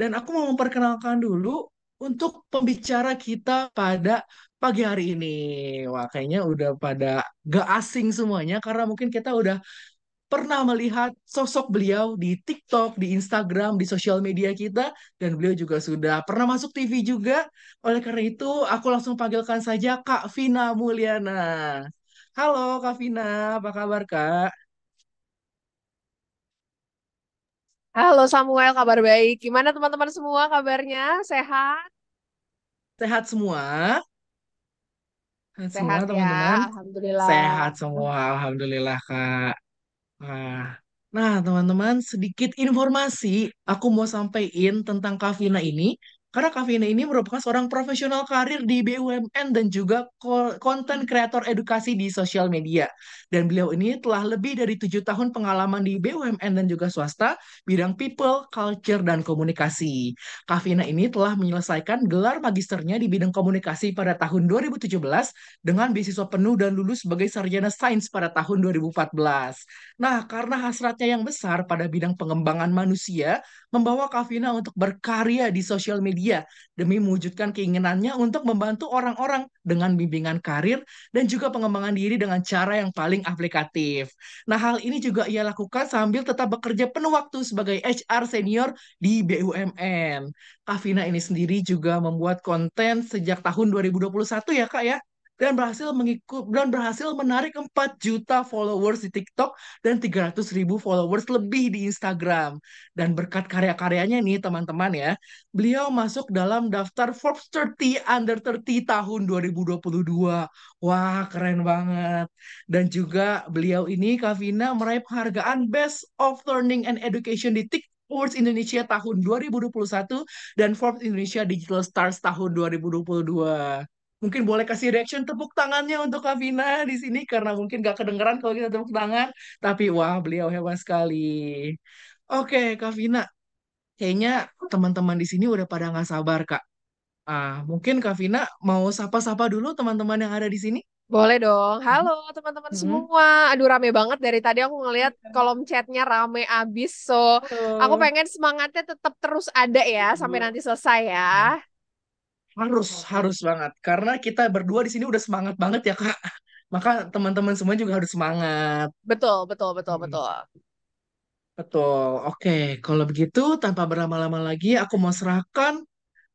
Dan aku mau memperkenalkan dulu untuk pembicara kita pada pagi hari ini. Wah, kayaknya udah pada gak asing semuanya karena mungkin kita udah pernah melihat sosok beliau di TikTok, di Instagram, di sosial media kita, dan beliau juga sudah pernah masuk TV juga. Oleh karena itu, aku langsung panggilkan saja Kak Vina Mulyana. Halo Kak Vina, apa kabar Kak? Halo Samuel, kabar baik. Gimana teman-teman semua kabarnya? Sehat? Sehat semua. Sehat, sehat semua ya, teman-teman. Ya, alhamdulillah. Sehat semua, alhamdulillah Kak. Nah, teman-teman sedikit informasi aku mau sampaikan tentang Kavina ini. Karena Kavina ini merupakan seorang profesional karir di BUMN dan juga konten kreator edukasi di sosial media. Dan beliau ini telah lebih dari tujuh tahun pengalaman di BUMN dan juga swasta, bidang people, culture, dan komunikasi. Kavina ini telah menyelesaikan gelar magisternya di bidang komunikasi pada tahun 2017 dengan beasiswa penuh dan lulus sebagai sarjana sains pada tahun 2014. Nah, karena hasratnya yang besar pada bidang pengembangan manusia, membawa Kavina untuk berkarya di sosial media dia demi mewujudkan keinginannya untuk membantu orang-orang dengan bimbingan karir dan juga pengembangan diri dengan cara yang paling aplikatif. Nah, hal ini juga ia lakukan sambil tetap bekerja penuh waktu sebagai HR senior di BUMN. Kavina ini sendiri juga membuat konten sejak tahun 2021 ya, Kak ya? dan berhasil mengikut dan berhasil menarik 4 juta followers di TikTok dan 300 ribu followers lebih di Instagram. Dan berkat karya-karyanya nih teman-teman ya, beliau masuk dalam daftar Forbes 30 Under 30 tahun 2022. Wah, keren banget. Dan juga beliau ini Kavina meraih penghargaan Best of Learning and Education di TikTok Forbes Indonesia tahun 2021 dan Forbes Indonesia Digital Stars tahun 2022 mungkin boleh kasih reaction tepuk tangannya untuk Kavina di sini karena mungkin gak kedengeran kalau kita tepuk tangan. Tapi wah beliau hebat sekali. Oke Kavina, kayaknya teman-teman di sini udah pada nggak sabar kak. Ah, mungkin Kavina mau sapa-sapa dulu teman-teman yang ada di sini. Boleh dong. Hmm. Halo teman-teman -hmm. semua. Aduh rame banget dari tadi aku ngelihat iya. kolom chatnya rame abis. So, Halo. aku pengen semangatnya tetap terus ada ya sampai nanti selesai ya. Iya. Harus, harus banget. Karena kita berdua di sini udah semangat banget ya, Kak. Maka teman-teman semua juga harus semangat. Betul, betul, betul, hmm. betul. Betul. Oke, kalau begitu tanpa berlama-lama lagi aku mau serahkan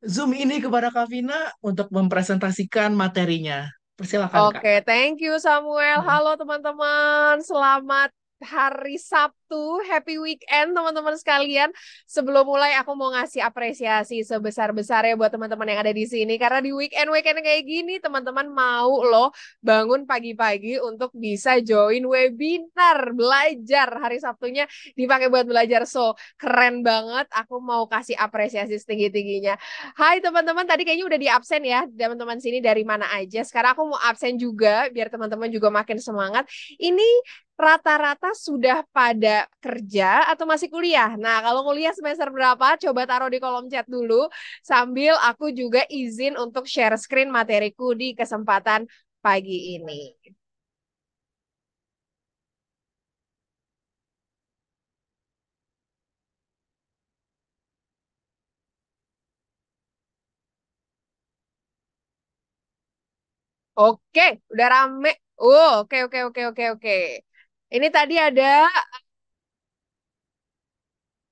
Zoom ini kepada Kavina untuk mempresentasikan materinya. Persilakan, Oke, okay, thank you Samuel. Hmm. Halo teman-teman. Selamat hari Sabtu Happy weekend teman-teman sekalian. Sebelum mulai aku mau ngasih apresiasi sebesar-besarnya buat teman-teman yang ada di sini karena di weekend weekend kayak gini teman-teman mau loh bangun pagi-pagi untuk bisa join webinar belajar hari Sabtunya dipakai buat belajar. So, keren banget. Aku mau kasih apresiasi setinggi-tingginya. Hai teman-teman, tadi kayaknya udah di absen ya teman-teman sini dari mana aja. Sekarang aku mau absen juga biar teman-teman juga makin semangat. Ini rata-rata sudah pada kerja atau masih kuliah? Nah, kalau kuliah semester berapa? Coba taruh di kolom chat dulu sambil aku juga izin untuk share screen materiku di kesempatan pagi ini. Oke, udah rame. Oh, oke, oke, oke, oke, oke. Ini tadi ada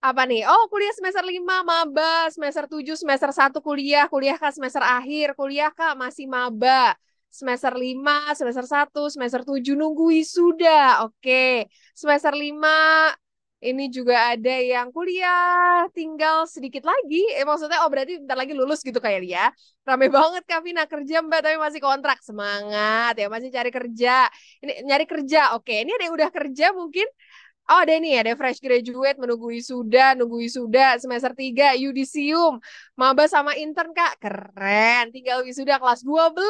apa nih? Oh, kuliah semester 5 maba, semester 7 semester 1 kuliah, kuliah kah semester akhir, kuliah kah masih maba. Semester 5, semester 1, semester 7 nunggu wisuda. Oke. Semester 5 ini juga ada yang kuliah tinggal sedikit lagi eh maksudnya oh berarti bentar lagi lulus gitu kayak ya rame banget Vina kerja mbak tapi masih kontrak semangat ya masih cari kerja ini nyari kerja oke ini ada yang udah kerja mungkin Oh ada ini ya, ada fresh graduate menunggu wisuda, nunggu wisuda semester 3, yudisium, maba sama intern Kak. Keren, tinggal wisuda kelas 12.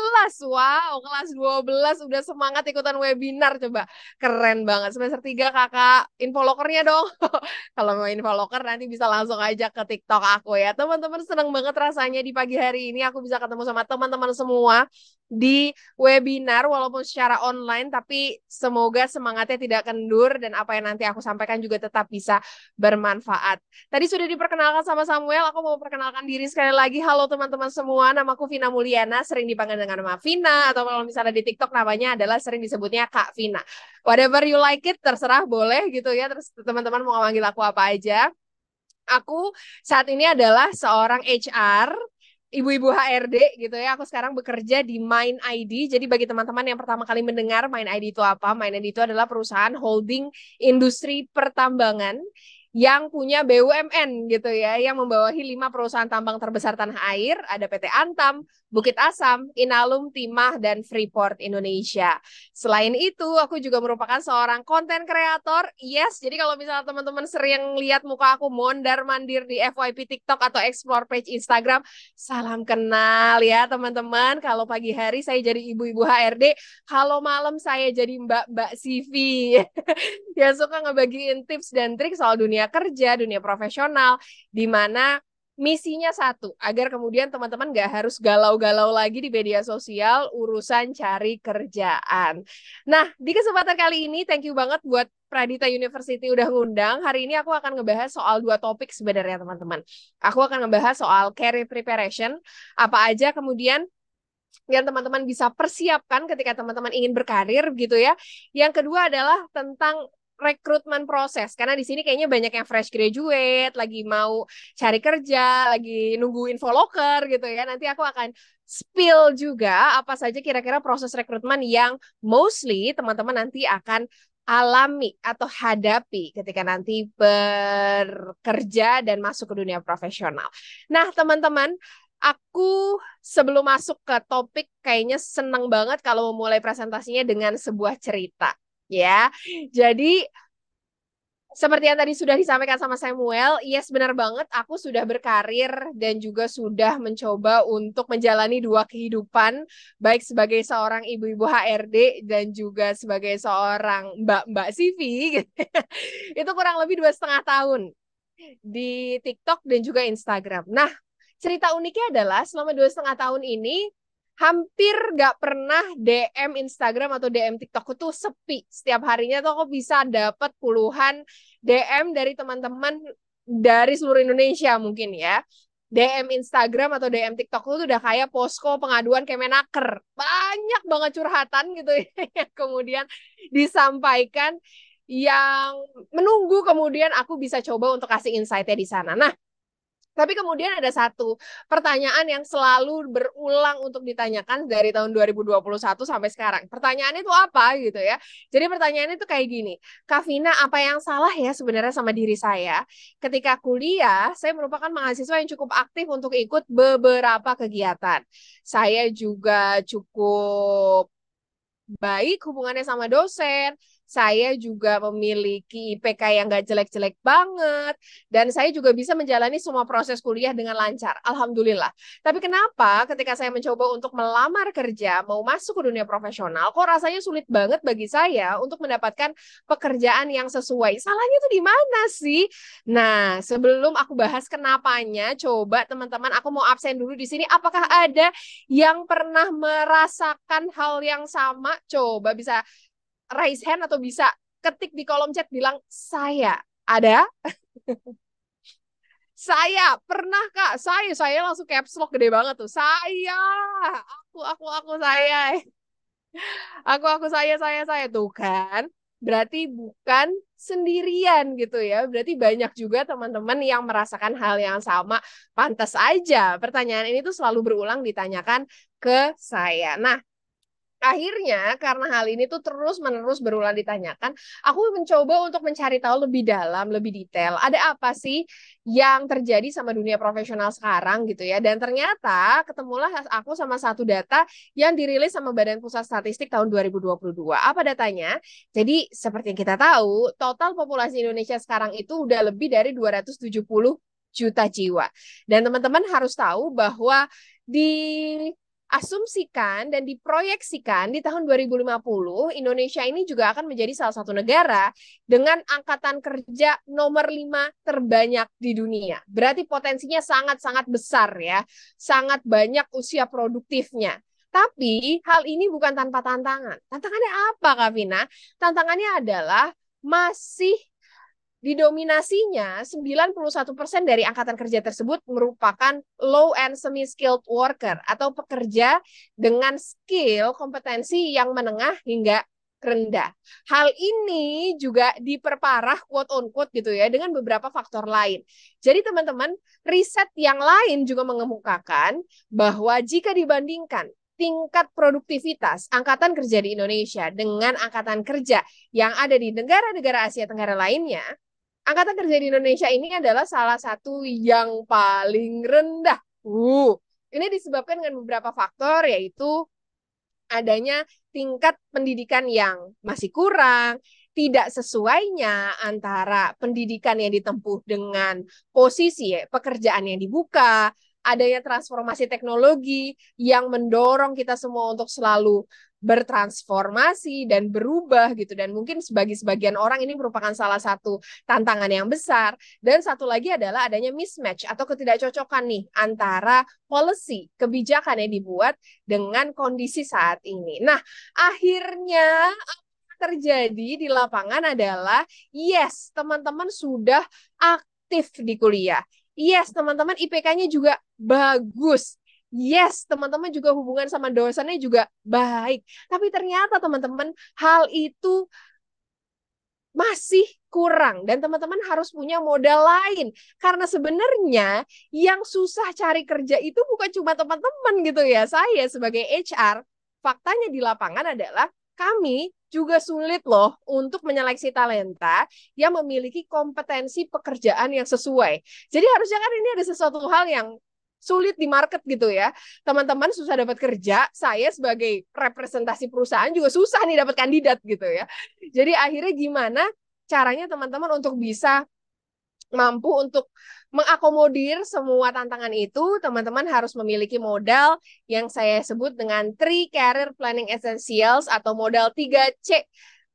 Wow, kelas 12 udah semangat ikutan webinar coba. Keren banget semester 3 Kakak. Info lokernya dong. Kalau mau info loker nanti bisa langsung aja ke TikTok aku ya. Teman-teman seneng banget rasanya di pagi hari ini aku bisa ketemu sama teman-teman semua di webinar walaupun secara online tapi semoga semangatnya tidak kendur dan apa yang nanti aku sampaikan juga tetap bisa bermanfaat. Tadi sudah diperkenalkan sama Samuel, aku mau perkenalkan diri sekali lagi. Halo teman-teman semua, namaku Vina Mulyana, sering dipanggil dengan nama Vina atau kalau misalnya di TikTok namanya adalah sering disebutnya Kak Vina. Whatever you like it, terserah boleh gitu ya. Terus teman-teman mau manggil aku apa aja aku saat ini adalah seorang HR ibu-ibu HRD gitu ya. Aku sekarang bekerja di Mind ID. Jadi bagi teman-teman yang pertama kali mendengar Mind ID itu apa? Mind ID itu adalah perusahaan holding industri pertambangan yang punya BUMN gitu ya, yang membawahi lima perusahaan tambang terbesar tanah air, ada PT Antam, Bukit Asam, Inalum, Timah, dan Freeport Indonesia. Selain itu, aku juga merupakan seorang konten kreator. Yes, jadi kalau misalnya teman-teman sering lihat muka aku mondar-mandir di FYP TikTok atau explore page Instagram, salam kenal ya teman-teman. Kalau pagi hari saya jadi ibu-ibu HRD, kalau malam saya jadi mbak-mbak CV. yang suka ngebagiin tips dan trik soal dunia kerja, dunia profesional, di mana misinya satu, agar kemudian teman-teman nggak harus galau-galau lagi di media sosial urusan cari kerjaan. Nah, di kesempatan kali ini, thank you banget buat Pradita University udah ngundang. Hari ini aku akan ngebahas soal dua topik sebenarnya teman-teman. Aku akan ngebahas soal career preparation, apa aja kemudian yang teman-teman bisa persiapkan ketika teman-teman ingin berkarir gitu ya. Yang kedua adalah tentang rekrutmen proses karena di sini kayaknya banyak yang fresh graduate lagi mau cari kerja lagi nunggu info loker gitu ya nanti aku akan spill juga apa saja kira-kira proses rekrutmen yang mostly teman-teman nanti akan alami atau hadapi ketika nanti bekerja dan masuk ke dunia profesional. Nah, teman-teman, aku sebelum masuk ke topik kayaknya senang banget kalau memulai presentasinya dengan sebuah cerita ya. Jadi seperti yang tadi sudah disampaikan sama Samuel, yes benar banget aku sudah berkarir dan juga sudah mencoba untuk menjalani dua kehidupan, baik sebagai seorang ibu-ibu HRD dan juga sebagai seorang mbak-mbak CV. Itu kurang lebih dua setengah tahun di TikTok dan juga Instagram. Nah, cerita uniknya adalah selama dua setengah tahun ini hampir gak pernah DM Instagram atau DM TikTokku tuh sepi. Setiap harinya tuh aku bisa dapat puluhan DM dari teman-teman dari seluruh Indonesia mungkin ya. DM Instagram atau DM TikTok lu tuh udah kayak posko pengaduan Kemenaker. Banyak banget curhatan gitu ya yang kemudian disampaikan yang menunggu kemudian aku bisa coba untuk kasih insight-nya di sana. Nah, tapi kemudian ada satu pertanyaan yang selalu berulang untuk ditanyakan dari tahun 2021 sampai sekarang. Pertanyaannya itu apa gitu ya? Jadi pertanyaannya itu kayak gini, Kavina apa yang salah ya sebenarnya sama diri saya? Ketika kuliah, saya merupakan mahasiswa yang cukup aktif untuk ikut beberapa kegiatan. Saya juga cukup baik hubungannya sama dosen, saya juga memiliki IPK yang gak jelek-jelek banget, dan saya juga bisa menjalani semua proses kuliah dengan lancar, alhamdulillah. Tapi kenapa ketika saya mencoba untuk melamar kerja, mau masuk ke dunia profesional, kok rasanya sulit banget bagi saya untuk mendapatkan pekerjaan yang sesuai? Salahnya tuh di mana sih? Nah, sebelum aku bahas kenapanya, coba teman-teman aku mau absen dulu di sini. Apakah ada yang pernah merasakan hal yang sama? Coba bisa raise hand atau bisa ketik di kolom chat bilang saya ada saya pernah kak saya saya langsung caps lock gede banget tuh saya aku aku aku saya aku aku saya saya saya tuh kan berarti bukan sendirian gitu ya. Berarti banyak juga teman-teman yang merasakan hal yang sama. Pantas aja pertanyaan ini tuh selalu berulang ditanyakan ke saya. Nah, akhirnya karena hal ini tuh terus menerus berulang ditanyakan, aku mencoba untuk mencari tahu lebih dalam, lebih detail. Ada apa sih yang terjadi sama dunia profesional sekarang gitu ya? Dan ternyata ketemulah aku sama satu data yang dirilis sama Badan Pusat Statistik tahun 2022. Apa datanya? Jadi seperti yang kita tahu, total populasi Indonesia sekarang itu udah lebih dari 270 juta jiwa. Dan teman-teman harus tahu bahwa di asumsikan dan diproyeksikan di tahun 2050 Indonesia ini juga akan menjadi salah satu negara dengan angkatan kerja nomor 5 terbanyak di dunia. Berarti potensinya sangat-sangat besar ya, sangat banyak usia produktifnya. Tapi hal ini bukan tanpa tantangan. Tantangannya apa, Kak Vina? Tantangannya adalah masih didominasinya 91% dari angkatan kerja tersebut merupakan low and semi skilled worker atau pekerja dengan skill kompetensi yang menengah hingga rendah. Hal ini juga diperparah quote on quote gitu ya dengan beberapa faktor lain. Jadi teman-teman, riset yang lain juga mengemukakan bahwa jika dibandingkan tingkat produktivitas angkatan kerja di Indonesia dengan angkatan kerja yang ada di negara-negara Asia Tenggara lainnya, angkatan kerja di Indonesia ini adalah salah satu yang paling rendah. Uh, ini disebabkan dengan beberapa faktor yaitu adanya tingkat pendidikan yang masih kurang, tidak sesuainya antara pendidikan yang ditempuh dengan posisi ya, pekerjaan yang dibuka, adanya transformasi teknologi yang mendorong kita semua untuk selalu bertransformasi dan berubah gitu dan mungkin sebagai sebagian orang ini merupakan salah satu tantangan yang besar dan satu lagi adalah adanya mismatch atau ketidakcocokan nih antara policy kebijakan yang dibuat dengan kondisi saat ini. Nah, akhirnya terjadi di lapangan adalah yes, teman-teman sudah aktif di kuliah. Yes, teman-teman IPK-nya juga bagus yes teman-teman juga hubungan sama dosennya juga baik tapi ternyata teman-teman hal itu masih kurang dan teman-teman harus punya modal lain karena sebenarnya yang susah cari kerja itu bukan cuma teman-teman gitu ya saya sebagai HR faktanya di lapangan adalah kami juga sulit loh untuk menyeleksi talenta yang memiliki kompetensi pekerjaan yang sesuai. Jadi harusnya kan ini ada sesuatu hal yang sulit di market gitu ya. Teman-teman susah dapat kerja, saya sebagai representasi perusahaan juga susah nih dapat kandidat gitu ya. Jadi akhirnya gimana caranya teman-teman untuk bisa mampu untuk mengakomodir semua tantangan itu, teman-teman harus memiliki modal yang saya sebut dengan Three Career Planning Essentials atau modal 3C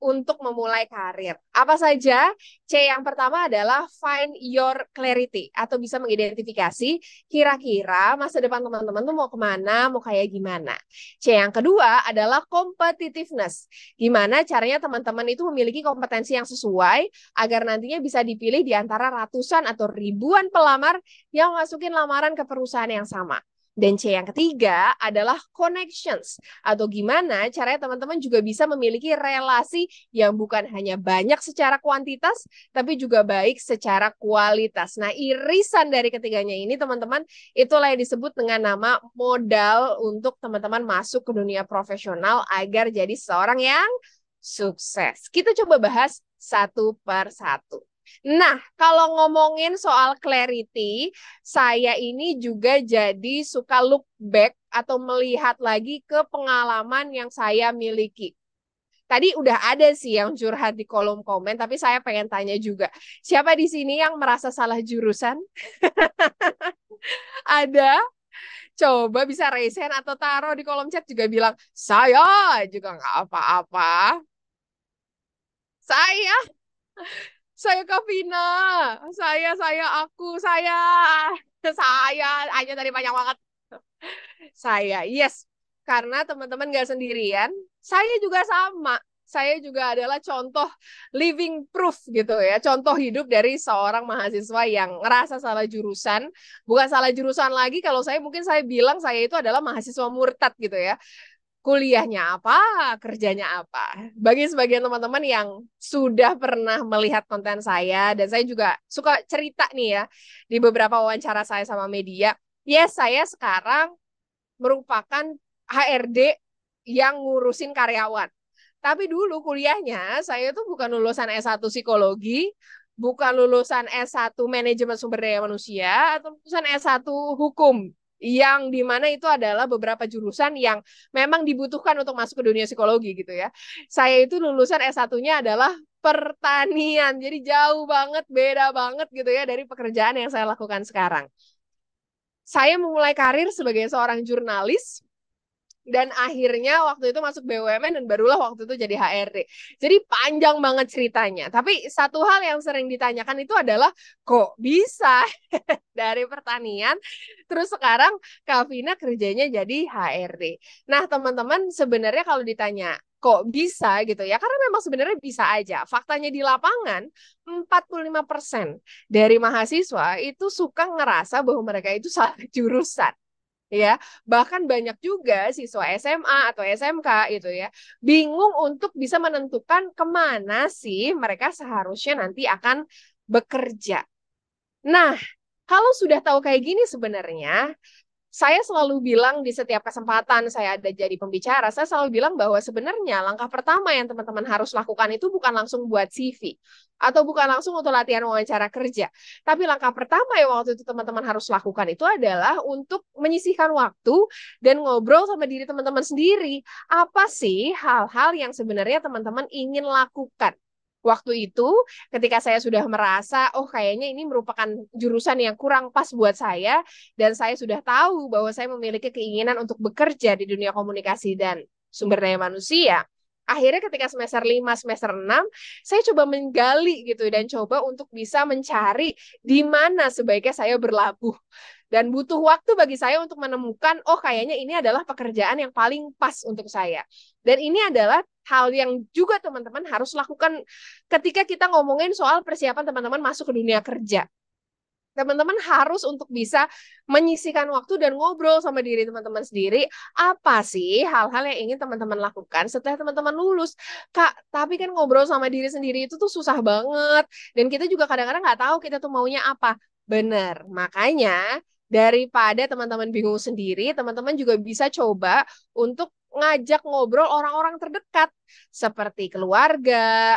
untuk memulai karir. Apa saja? C yang pertama adalah find your clarity atau bisa mengidentifikasi kira-kira masa depan teman-teman tuh mau kemana, mau kayak gimana. C yang kedua adalah competitiveness. Gimana caranya teman-teman itu memiliki kompetensi yang sesuai agar nantinya bisa dipilih di antara ratusan atau ribuan pelamar yang masukin lamaran ke perusahaan yang sama. Dan C yang ketiga adalah connections atau gimana caranya teman-teman juga bisa memiliki relasi yang bukan hanya banyak secara kuantitas tapi juga baik secara kualitas. Nah, irisan dari ketiganya ini teman-teman itulah yang disebut dengan nama modal untuk teman-teman masuk ke dunia profesional agar jadi seorang yang sukses. Kita coba bahas satu per satu. Nah, kalau ngomongin soal clarity, saya ini juga jadi suka look back atau melihat lagi ke pengalaman yang saya miliki. Tadi udah ada sih yang curhat di kolom komen, tapi saya pengen tanya juga, siapa di sini yang merasa salah jurusan? ada? Coba bisa raise atau taruh di kolom chat juga bilang, saya juga nggak apa-apa. Saya saya Kavina, saya, saya, aku, saya, saya, hanya dari banyak banget. saya, yes. Karena teman-teman gak sendirian, saya juga sama. Saya juga adalah contoh living proof gitu ya, contoh hidup dari seorang mahasiswa yang ngerasa salah jurusan, bukan salah jurusan lagi. Kalau saya mungkin saya bilang saya itu adalah mahasiswa murtad gitu ya, kuliahnya apa, kerjanya apa. Bagi sebagian teman-teman yang sudah pernah melihat konten saya dan saya juga suka cerita nih ya di beberapa wawancara saya sama media, ya yes, saya sekarang merupakan HRD yang ngurusin karyawan. Tapi dulu kuliahnya saya itu bukan lulusan S1 psikologi, bukan lulusan S1 manajemen sumber daya manusia atau lulusan S1 hukum yang dimana itu adalah beberapa jurusan yang memang dibutuhkan untuk masuk ke dunia psikologi gitu ya. Saya itu lulusan S1-nya adalah pertanian, jadi jauh banget, beda banget gitu ya dari pekerjaan yang saya lakukan sekarang. Saya memulai karir sebagai seorang jurnalis dan akhirnya waktu itu masuk BUMN dan barulah waktu itu jadi HRD. Jadi panjang banget ceritanya. Tapi satu hal yang sering ditanyakan itu adalah kok bisa dari pertanian terus sekarang Kavina kerjanya jadi HRD. Nah, teman-teman sebenarnya kalau ditanya kok bisa gitu ya karena memang sebenarnya bisa aja faktanya di lapangan 45% dari mahasiswa itu suka ngerasa bahwa mereka itu salah jurusan ya bahkan banyak juga siswa SMA atau SMK itu ya bingung untuk bisa menentukan kemana sih mereka seharusnya nanti akan bekerja. Nah, kalau sudah tahu kayak gini sebenarnya saya selalu bilang di setiap kesempatan saya ada jadi pembicara, saya selalu bilang bahwa sebenarnya langkah pertama yang teman-teman harus lakukan itu bukan langsung buat CV atau bukan langsung untuk latihan wawancara kerja. Tapi langkah pertama yang waktu itu teman-teman harus lakukan itu adalah untuk menyisihkan waktu dan ngobrol sama diri teman-teman sendiri. Apa sih hal-hal yang sebenarnya teman-teman ingin lakukan? waktu itu ketika saya sudah merasa oh kayaknya ini merupakan jurusan yang kurang pas buat saya dan saya sudah tahu bahwa saya memiliki keinginan untuk bekerja di dunia komunikasi dan sumber daya manusia akhirnya ketika semester 5, semester 6, saya coba menggali gitu dan coba untuk bisa mencari di mana sebaiknya saya berlabuh dan butuh waktu bagi saya untuk menemukan oh kayaknya ini adalah pekerjaan yang paling pas untuk saya. Dan ini adalah hal yang juga teman-teman harus lakukan ketika kita ngomongin soal persiapan teman-teman masuk ke dunia kerja. Teman-teman harus untuk bisa menyisihkan waktu dan ngobrol sama diri teman-teman sendiri. Apa sih hal-hal yang ingin teman-teman lakukan setelah teman-teman lulus? Kak, tapi kan ngobrol sama diri sendiri itu tuh susah banget. Dan kita juga kadang-kadang nggak tahu kita tuh maunya apa. Bener, makanya daripada teman-teman bingung sendiri, teman-teman juga bisa coba untuk ngajak ngobrol orang-orang terdekat seperti keluarga,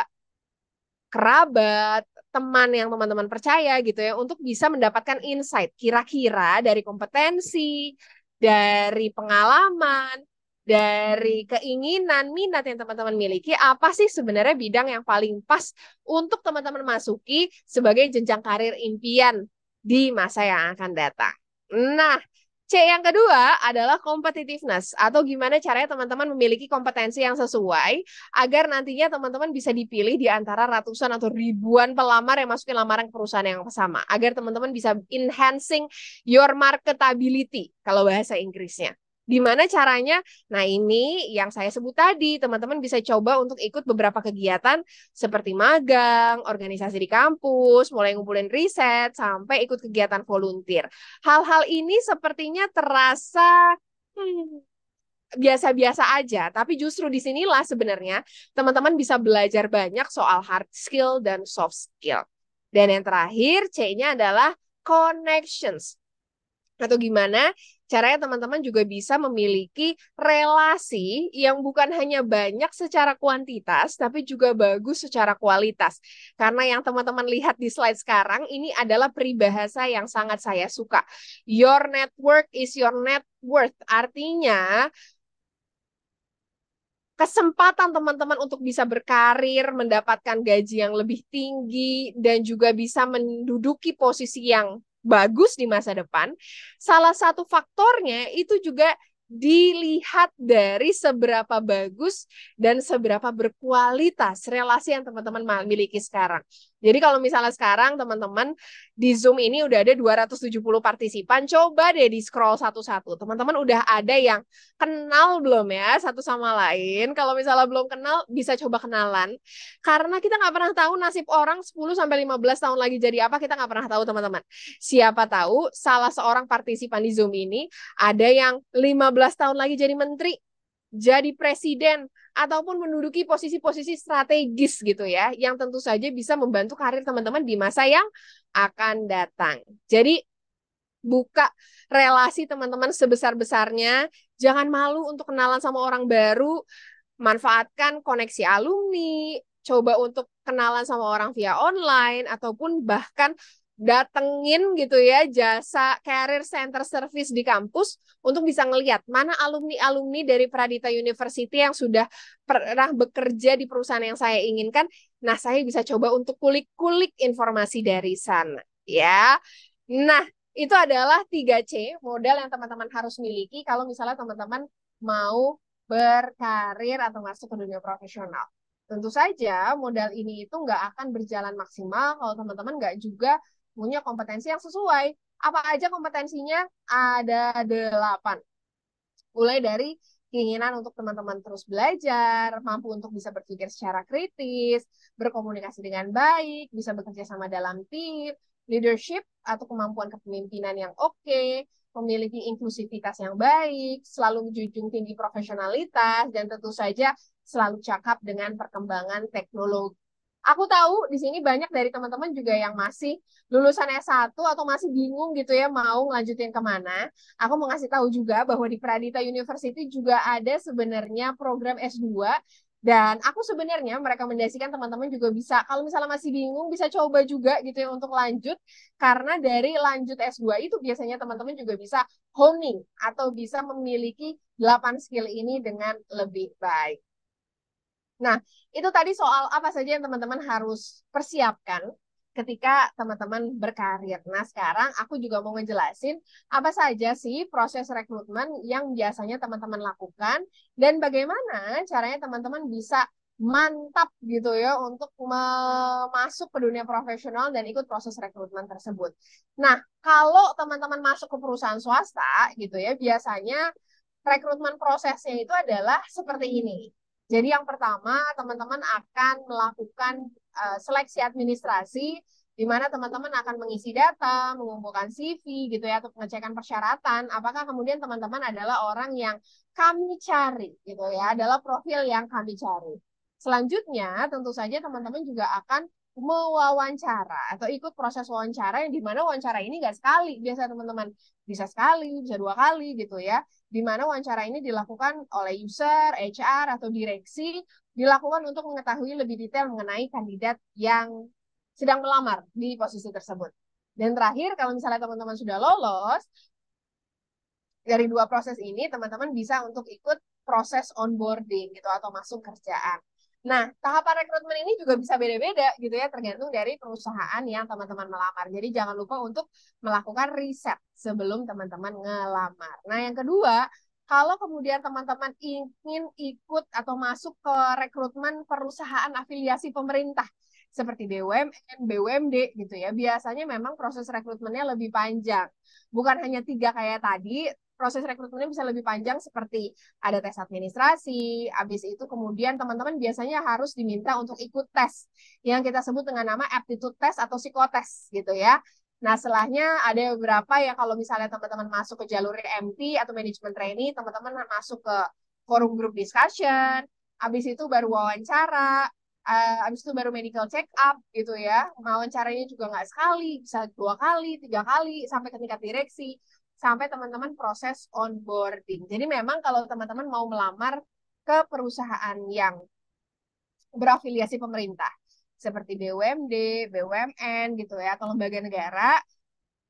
kerabat, teman yang teman-teman percaya gitu ya untuk bisa mendapatkan insight kira-kira dari kompetensi, dari pengalaman, dari keinginan, minat yang teman-teman miliki, apa sih sebenarnya bidang yang paling pas untuk teman-teman masuki sebagai jenjang karir impian di masa yang akan datang. Nah, C yang kedua adalah competitiveness atau gimana caranya teman-teman memiliki kompetensi yang sesuai agar nantinya teman-teman bisa dipilih di antara ratusan atau ribuan pelamar yang masukin lamaran ke perusahaan yang sama agar teman-teman bisa enhancing your marketability kalau bahasa Inggrisnya. Gimana caranya? Nah, ini yang saya sebut tadi, teman-teman bisa coba untuk ikut beberapa kegiatan seperti magang, organisasi di kampus, mulai ngumpulin riset, sampai ikut kegiatan volunteer. Hal-hal ini sepertinya terasa hmm, biasa-biasa aja, tapi justru disinilah sebenarnya teman-teman bisa belajar banyak soal hard skill dan soft skill. Dan yang terakhir, C-nya adalah connections. Atau gimana Caranya teman-teman juga bisa memiliki relasi yang bukan hanya banyak secara kuantitas, tapi juga bagus secara kualitas. Karena yang teman-teman lihat di slide sekarang, ini adalah peribahasa yang sangat saya suka. Your network is your net worth. Artinya, kesempatan teman-teman untuk bisa berkarir, mendapatkan gaji yang lebih tinggi, dan juga bisa menduduki posisi yang bagus di masa depan, salah satu faktornya itu juga dilihat dari seberapa bagus dan seberapa berkualitas relasi yang teman-teman miliki sekarang. Jadi kalau misalnya sekarang teman-teman di Zoom ini udah ada 270 partisipan, coba deh di scroll satu-satu. Teman-teman udah ada yang kenal belum ya satu sama lain? Kalau misalnya belum kenal bisa coba kenalan. Karena kita nggak pernah tahu nasib orang 10 sampai 15 tahun lagi jadi apa, kita nggak pernah tahu teman-teman. Siapa tahu salah seorang partisipan di Zoom ini ada yang 15 tahun lagi jadi menteri, jadi presiden ataupun menduduki posisi-posisi strategis gitu ya yang tentu saja bisa membantu karir teman-teman di masa yang akan datang. Jadi buka relasi teman-teman sebesar-besarnya, jangan malu untuk kenalan sama orang baru, manfaatkan koneksi alumni, coba untuk kenalan sama orang via online ataupun bahkan datengin gitu ya jasa career center service di kampus untuk bisa ngelihat mana alumni-alumni dari Pradita University yang sudah pernah bekerja di perusahaan yang saya inginkan. Nah, saya bisa coba untuk kulik-kulik informasi dari sana ya. Nah, itu adalah 3C modal yang teman-teman harus miliki kalau misalnya teman-teman mau berkarir atau masuk ke dunia profesional tentu saja modal ini itu nggak akan berjalan maksimal kalau teman-teman nggak juga punya kompetensi yang sesuai. Apa aja kompetensinya? Ada delapan. Mulai dari keinginan untuk teman-teman terus belajar, mampu untuk bisa berpikir secara kritis, berkomunikasi dengan baik, bisa bekerja sama dalam tim, leadership atau kemampuan kepemimpinan yang oke, okay, memiliki inklusivitas yang baik, selalu menjunjung tinggi profesionalitas, dan tentu saja selalu cakap dengan perkembangan teknologi aku tahu di sini banyak dari teman-teman juga yang masih lulusan S1 atau masih bingung gitu ya mau ngelanjutin kemana. Aku mau ngasih tahu juga bahwa di Pradita University juga ada sebenarnya program S2 dan aku sebenarnya merekomendasikan teman-teman juga bisa kalau misalnya masih bingung bisa coba juga gitu ya untuk lanjut karena dari lanjut S2 itu biasanya teman-teman juga bisa honing atau bisa memiliki 8 skill ini dengan lebih baik. Nah, itu tadi soal apa saja yang teman-teman harus persiapkan ketika teman-teman berkarir. Nah, sekarang aku juga mau ngejelasin apa saja sih proses rekrutmen yang biasanya teman-teman lakukan dan bagaimana caranya teman-teman bisa mantap gitu ya untuk masuk ke dunia profesional dan ikut proses rekrutmen tersebut. Nah, kalau teman-teman masuk ke perusahaan swasta gitu ya, biasanya rekrutmen prosesnya itu adalah seperti ini. Jadi yang pertama, teman-teman akan melakukan eh, seleksi administrasi di mana teman-teman akan mengisi data, mengumpulkan CV gitu ya, untuk pengecekan persyaratan, apakah kemudian teman-teman adalah orang yang kami cari gitu ya, adalah profil yang kami cari. Selanjutnya, tentu saja teman-teman juga akan mewawancara atau ikut proses wawancara yang di mana wawancara ini enggak sekali biasa teman-teman bisa sekali bisa dua kali gitu ya di mana wawancara ini dilakukan oleh user, HR, atau direksi, dilakukan untuk mengetahui lebih detail mengenai kandidat yang sedang melamar di posisi tersebut. Dan terakhir, kalau misalnya teman-teman sudah lolos, dari dua proses ini teman-teman bisa untuk ikut proses onboarding gitu atau masuk kerjaan. Nah, tahapan rekrutmen ini juga bisa beda-beda gitu ya, tergantung dari perusahaan yang teman-teman melamar. Jadi jangan lupa untuk melakukan riset sebelum teman-teman ngelamar. Nah, yang kedua, kalau kemudian teman-teman ingin ikut atau masuk ke rekrutmen perusahaan afiliasi pemerintah, seperti BUMN, BUMD gitu ya. Biasanya memang proses rekrutmennya lebih panjang. Bukan hanya tiga kayak tadi, proses rekrutmennya bisa lebih panjang seperti ada tes administrasi, habis itu kemudian teman-teman biasanya harus diminta untuk ikut tes yang kita sebut dengan nama aptitude test atau psikotest gitu ya. Nah, setelahnya ada beberapa ya kalau misalnya teman-teman masuk ke jalur MT atau management trainee, teman-teman masuk ke forum group discussion, habis itu baru wawancara, uh, abis itu baru medical check up gitu ya. Wawancaranya juga nggak sekali, bisa dua kali, tiga kali, sampai ke tingkat direksi sampai teman-teman proses onboarding. Jadi memang kalau teman-teman mau melamar ke perusahaan yang berafiliasi pemerintah seperti BUMD, BUMN gitu ya atau lembaga negara,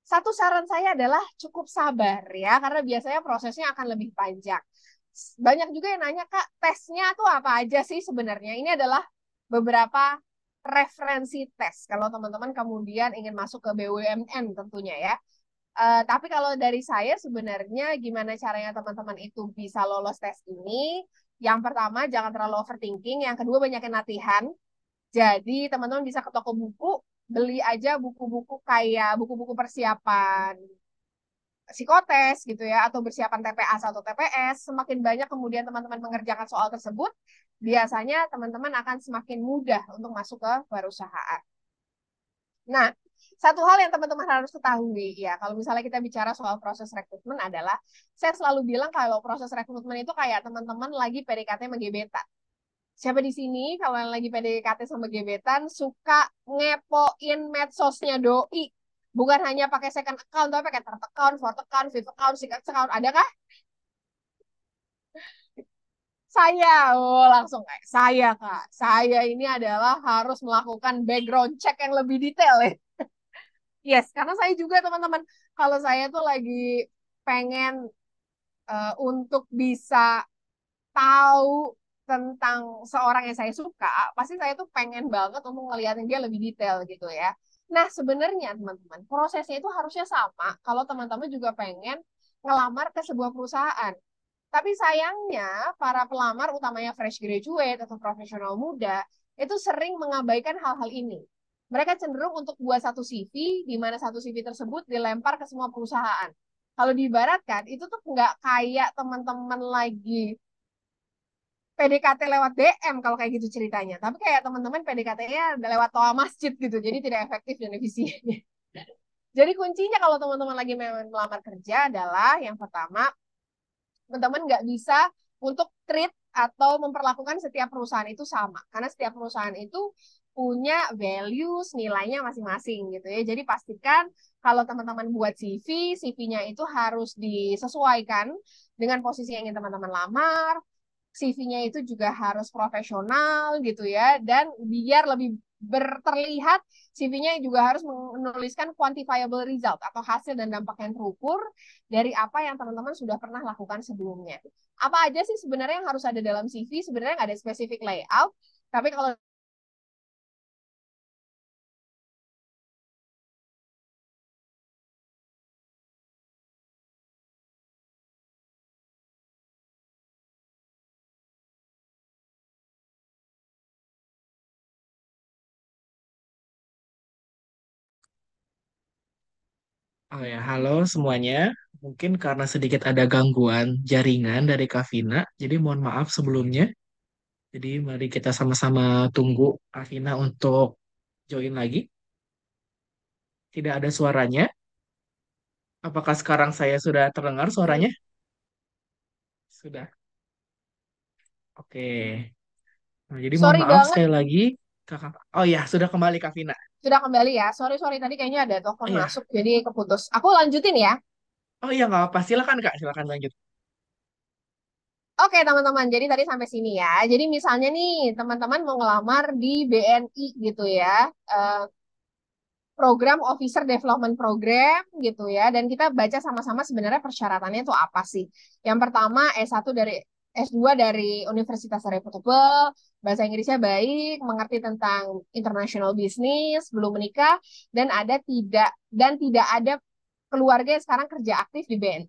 satu saran saya adalah cukup sabar ya karena biasanya prosesnya akan lebih panjang. Banyak juga yang nanya, Kak, tesnya tuh apa aja sih sebenarnya? Ini adalah beberapa referensi tes kalau teman-teman kemudian ingin masuk ke BUMN tentunya ya Uh, tapi kalau dari saya sebenarnya gimana caranya teman-teman itu bisa lolos tes ini? Yang pertama jangan terlalu overthinking, yang kedua banyakin latihan. Jadi teman-teman bisa ke toko buku, beli aja buku-buku kayak buku-buku persiapan psikotes gitu ya atau persiapan TPA atau TPS semakin banyak kemudian teman-teman mengerjakan soal tersebut biasanya teman-teman akan semakin mudah untuk masuk ke perusahaan. Nah, satu hal yang teman-teman harus ketahui ya, kalau misalnya kita bicara soal proses rekrutmen adalah saya selalu bilang kalau proses rekrutmen itu kayak teman-teman lagi PDKT sama gebetan. Siapa di sini kalau yang lagi PDKT sama gebetan suka ngepoin medsosnya doi? Bukan hanya pakai second account, tapi pakai third account, fourth account, fifth account, sixth account. Adakah? saya oh, langsung kayak saya kak saya ini adalah harus melakukan background check yang lebih detail ya Yes, karena saya juga teman-teman, kalau saya tuh lagi pengen uh, untuk bisa tahu tentang seorang yang saya suka, pasti saya tuh pengen banget untuk ngeliatin dia lebih detail gitu ya. Nah, sebenarnya teman-teman, prosesnya itu harusnya sama kalau teman-teman juga pengen ngelamar ke sebuah perusahaan. Tapi sayangnya, para pelamar, utamanya fresh graduate atau profesional muda, itu sering mengabaikan hal-hal ini mereka cenderung untuk buat satu CV, di mana satu CV tersebut dilempar ke semua perusahaan. Kalau diibaratkan, itu tuh nggak kayak teman-teman lagi PDKT lewat DM kalau kayak gitu ceritanya. Tapi kayak teman-teman PDKT-nya lewat toa masjid gitu, jadi tidak efektif dan efisien. jadi kuncinya kalau teman-teman lagi melamar kerja adalah yang pertama, teman-teman nggak bisa untuk treat atau memperlakukan setiap perusahaan itu sama. Karena setiap perusahaan itu punya values nilainya masing-masing gitu ya. Jadi pastikan kalau teman-teman buat CV, CV-nya itu harus disesuaikan dengan posisi yang ingin teman-teman lamar. CV-nya itu juga harus profesional gitu ya dan biar lebih berterlihat CV-nya juga harus menuliskan quantifiable result atau hasil dan dampak yang terukur dari apa yang teman-teman sudah pernah lakukan sebelumnya. Apa aja sih sebenarnya yang harus ada dalam CV? Sebenarnya nggak ada spesifik layout, tapi kalau Oh ya, halo semuanya. Mungkin karena sedikit ada gangguan jaringan dari Kavina, jadi mohon maaf sebelumnya. Jadi mari kita sama-sama tunggu Kavina untuk join lagi. Tidak ada suaranya. Apakah sekarang saya sudah terdengar suaranya? Sudah. Oke. Nah, jadi Sorry mohon maaf banget. sekali lagi. Oh ya, sudah kembali Kak Vina. Sudah kembali ya. Sorry sorry tadi kayaknya ada telepon oh, iya. masuk jadi keputus. Aku lanjutin ya. Oh iya nggak apa-apa. Silakan Kak, silakan lanjut. Oke teman-teman, jadi tadi sampai sini ya. Jadi misalnya nih teman-teman mau ngelamar di BNI gitu ya, eh, program Officer Development Program gitu ya. Dan kita baca sama-sama sebenarnya persyaratannya itu apa sih? Yang pertama S1 dari S2 dari Universitas Reputable, bahasa Inggrisnya baik, mengerti tentang international business, belum menikah, dan ada tidak dan tidak ada keluarga yang sekarang kerja aktif di BNI.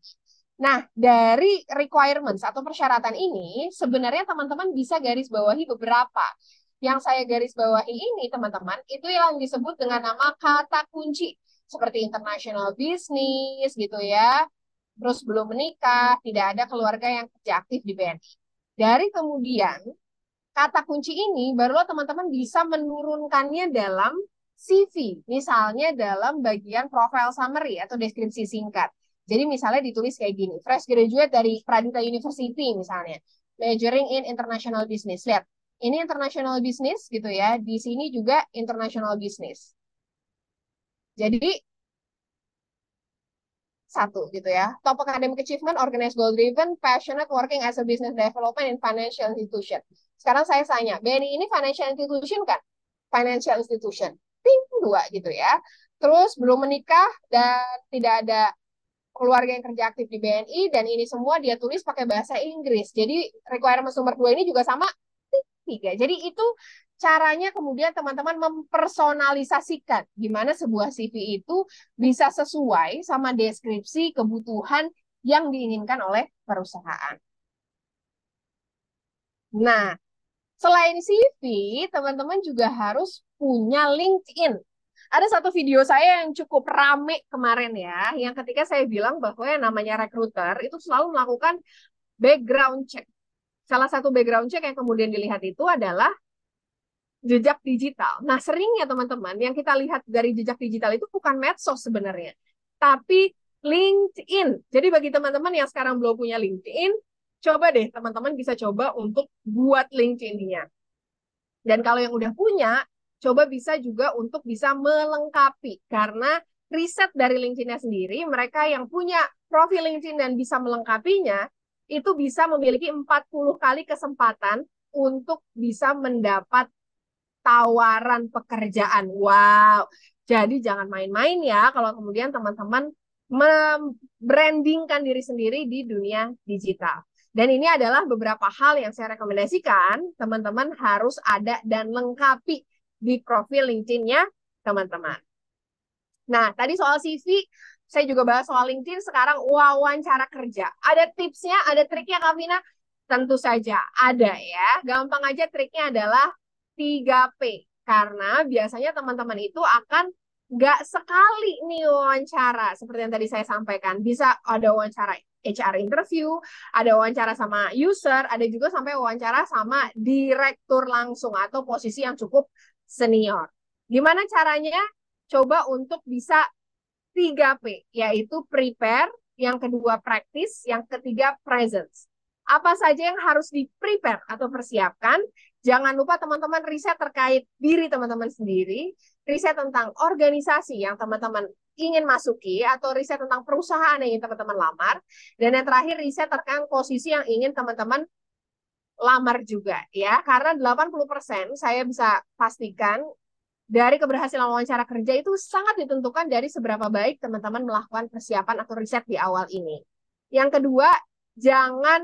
Nah, dari requirements atau persyaratan ini, sebenarnya teman-teman bisa garis bawahi beberapa. Yang saya garis bawahi ini, teman-teman, itu yang disebut dengan nama kata kunci. Seperti international business, gitu ya. Terus belum menikah, tidak ada keluarga yang kerja aktif di BNI. Dari kemudian, kata kunci ini barulah teman-teman bisa menurunkannya dalam CV, misalnya dalam bagian profile summary atau deskripsi singkat. Jadi misalnya ditulis kayak gini, fresh graduate dari Pradita University misalnya, majoring in international business. Lihat, ini international business gitu ya, di sini juga international business. Jadi satu gitu ya. Top academic achievement, organized goal driven, passionate working as a business development in financial institution. Sekarang saya tanya, BNI ini financial institution kan? Financial institution. Ting, dua gitu ya. Terus belum menikah dan tidak ada keluarga yang kerja aktif di BNI dan ini semua dia tulis pakai bahasa Inggris. Jadi requirement nomor dua ini juga sama tiga. Jadi itu caranya kemudian teman-teman mempersonalisasikan gimana sebuah CV itu bisa sesuai sama deskripsi kebutuhan yang diinginkan oleh perusahaan. Nah, Selain CV, teman-teman juga harus punya LinkedIn. Ada satu video saya yang cukup rame kemarin ya, yang ketika saya bilang bahwa yang namanya recruiter itu selalu melakukan background check. Salah satu background check yang kemudian dilihat itu adalah jejak digital. Nah, seringnya teman-teman yang kita lihat dari jejak digital itu bukan medsos sebenarnya, tapi LinkedIn. Jadi bagi teman-teman yang sekarang belum punya LinkedIn, coba deh teman-teman bisa coba untuk buat LinkedIn-nya. Dan kalau yang udah punya, coba bisa juga untuk bisa melengkapi karena riset dari LinkedIn-nya sendiri, mereka yang punya profil LinkedIn dan bisa melengkapinya, itu bisa memiliki 40 kali kesempatan untuk bisa mendapat tawaran pekerjaan. Wow. Jadi jangan main-main ya kalau kemudian teman-teman membrandingkan diri sendiri di dunia digital. Dan ini adalah beberapa hal yang saya rekomendasikan teman-teman harus ada dan lengkapi di profil LinkedIn-nya teman-teman. Nah, tadi soal CV, saya juga bahas soal LinkedIn, sekarang wawancara kerja. Ada tipsnya, ada triknya Kak Vina? Tentu saja ada ya. Gampang aja triknya adalah 3P. Karena biasanya teman-teman itu akan nggak sekali nih wawancara seperti yang tadi saya sampaikan bisa ada wawancara HR interview, ada wawancara sama user, ada juga sampai wawancara sama direktur langsung atau posisi yang cukup senior. Gimana caranya? Coba untuk bisa 3P, yaitu prepare, yang kedua practice, yang ketiga presence. Apa saja yang harus di-prepare atau persiapkan? Jangan lupa teman-teman riset terkait diri teman-teman sendiri, riset tentang organisasi yang teman-teman ingin masuki atau riset tentang perusahaan yang ingin teman-teman lamar dan yang terakhir riset terkait posisi yang ingin teman-teman lamar juga ya karena 80% saya bisa pastikan dari keberhasilan wawancara kerja itu sangat ditentukan dari seberapa baik teman-teman melakukan persiapan atau riset di awal ini. Yang kedua, jangan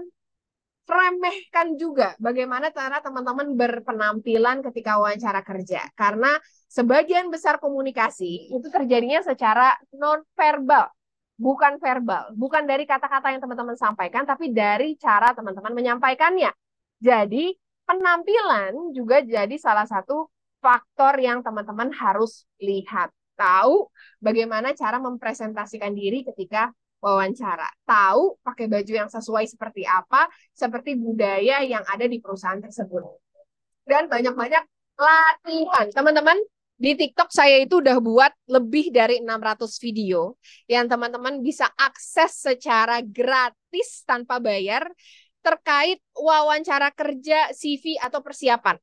remehkan juga bagaimana cara teman-teman berpenampilan ketika wawancara kerja. Karena sebagian besar komunikasi itu terjadinya secara non-verbal, bukan verbal, bukan dari kata-kata yang teman-teman sampaikan, tapi dari cara teman-teman menyampaikannya. Jadi penampilan juga jadi salah satu faktor yang teman-teman harus lihat. Tahu bagaimana cara mempresentasikan diri ketika wawancara. Tahu pakai baju yang sesuai seperti apa, seperti budaya yang ada di perusahaan tersebut. Dan banyak-banyak latihan. Teman-teman, di TikTok saya itu udah buat lebih dari 600 video yang teman-teman bisa akses secara gratis tanpa bayar terkait wawancara kerja, CV atau persiapan.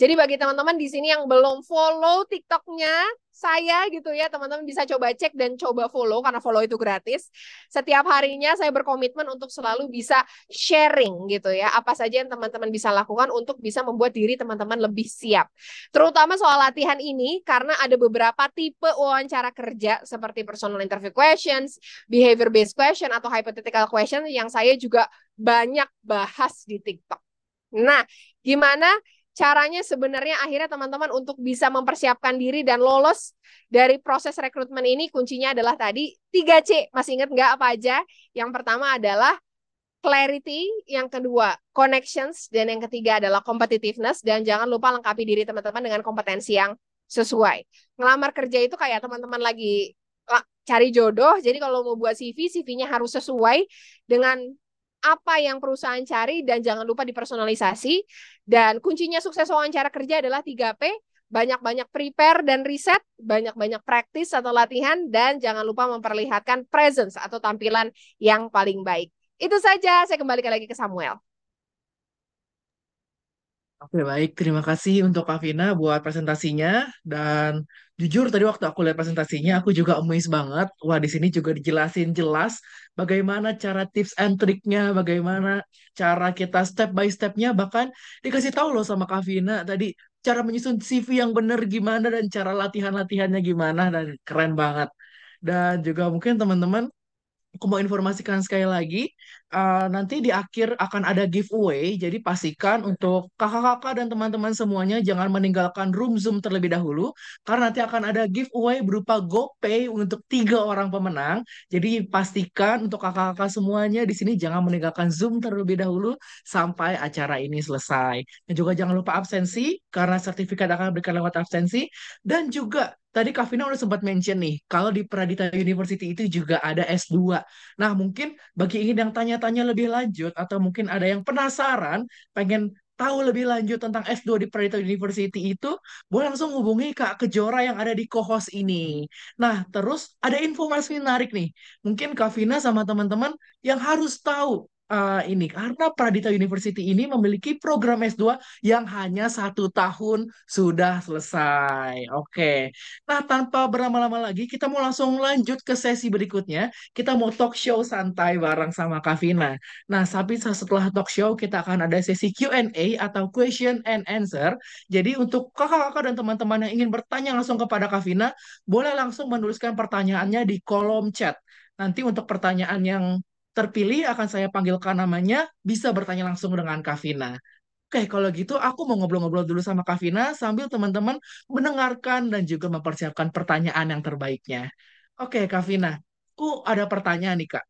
Jadi bagi teman-teman di sini yang belum follow TikToknya saya gitu ya, teman-teman bisa coba cek dan coba follow karena follow itu gratis. Setiap harinya saya berkomitmen untuk selalu bisa sharing gitu ya, apa saja yang teman-teman bisa lakukan untuk bisa membuat diri teman-teman lebih siap. Terutama soal latihan ini karena ada beberapa tipe wawancara kerja seperti personal interview questions, behavior based question atau hypothetical question yang saya juga banyak bahas di TikTok. Nah, gimana caranya sebenarnya akhirnya teman-teman untuk bisa mempersiapkan diri dan lolos dari proses rekrutmen ini kuncinya adalah tadi 3C. Masih ingat nggak apa aja? Yang pertama adalah clarity, yang kedua connections, dan yang ketiga adalah competitiveness. Dan jangan lupa lengkapi diri teman-teman dengan kompetensi yang sesuai. Ngelamar kerja itu kayak teman-teman lagi cari jodoh. Jadi kalau mau buat CV, CV-nya harus sesuai dengan apa yang perusahaan cari dan jangan lupa dipersonalisasi. Dan kuncinya sukses wawancara kerja adalah 3P, banyak-banyak prepare dan riset, banyak-banyak praktis atau latihan, dan jangan lupa memperlihatkan presence atau tampilan yang paling baik. Itu saja, saya kembalikan lagi ke Samuel. Oke, baik. Terima kasih untuk Kak buat presentasinya. Dan jujur tadi waktu aku lihat presentasinya, aku juga amazed banget. Wah, di sini juga dijelasin jelas bagaimana cara tips and triknya, bagaimana cara kita step by stepnya. Bahkan dikasih tahu loh sama Kak tadi cara menyusun CV yang benar gimana dan cara latihan-latihannya gimana dan keren banget. Dan juga mungkin teman-teman aku mau informasikan sekali lagi Eh, nanti di akhir akan ada giveaway, jadi pastikan untuk kakak-kakak dan teman-teman semuanya jangan meninggalkan room Zoom terlebih dahulu, karena nanti akan ada giveaway berupa GoPay untuk tiga orang pemenang. Jadi pastikan untuk kakak-kakak semuanya di sini jangan meninggalkan Zoom terlebih dahulu sampai acara ini selesai. Dan juga jangan lupa absensi, karena sertifikat akan diberikan lewat absensi, dan juga tadi Kak Vina udah sempat mention nih, kalau di Pradita University itu juga ada S2. Nah, mungkin bagi ingin yang tanya tanya lebih lanjut atau mungkin ada yang penasaran, pengen tahu lebih lanjut tentang S2 di Predator University itu, boleh langsung hubungi Kak Kejora yang ada di co-host ini. Nah, terus ada informasi menarik nih. Mungkin Kak Vina sama teman-teman yang harus tahu Eh, ini karena Pradita University ini memiliki program S2 yang hanya satu tahun sudah selesai. Oke, nah tanpa berlama-lama lagi kita mau langsung lanjut ke sesi berikutnya. Kita mau talk show santai bareng sama Kavina. Nah, tapi setelah talk show kita akan ada sesi Q&A atau question and answer. Jadi untuk kakak-kakak dan teman-teman yang ingin bertanya langsung kepada Kavina, boleh langsung menuliskan pertanyaannya di kolom chat. Nanti untuk pertanyaan yang terpilih akan saya panggilkan namanya, bisa bertanya langsung dengan Kavina. Oke, kalau gitu aku mau ngobrol-ngobrol dulu sama Kavina sambil teman-teman mendengarkan dan juga mempersiapkan pertanyaan yang terbaiknya. Oke, Kavina, aku ada pertanyaan nih, Kak.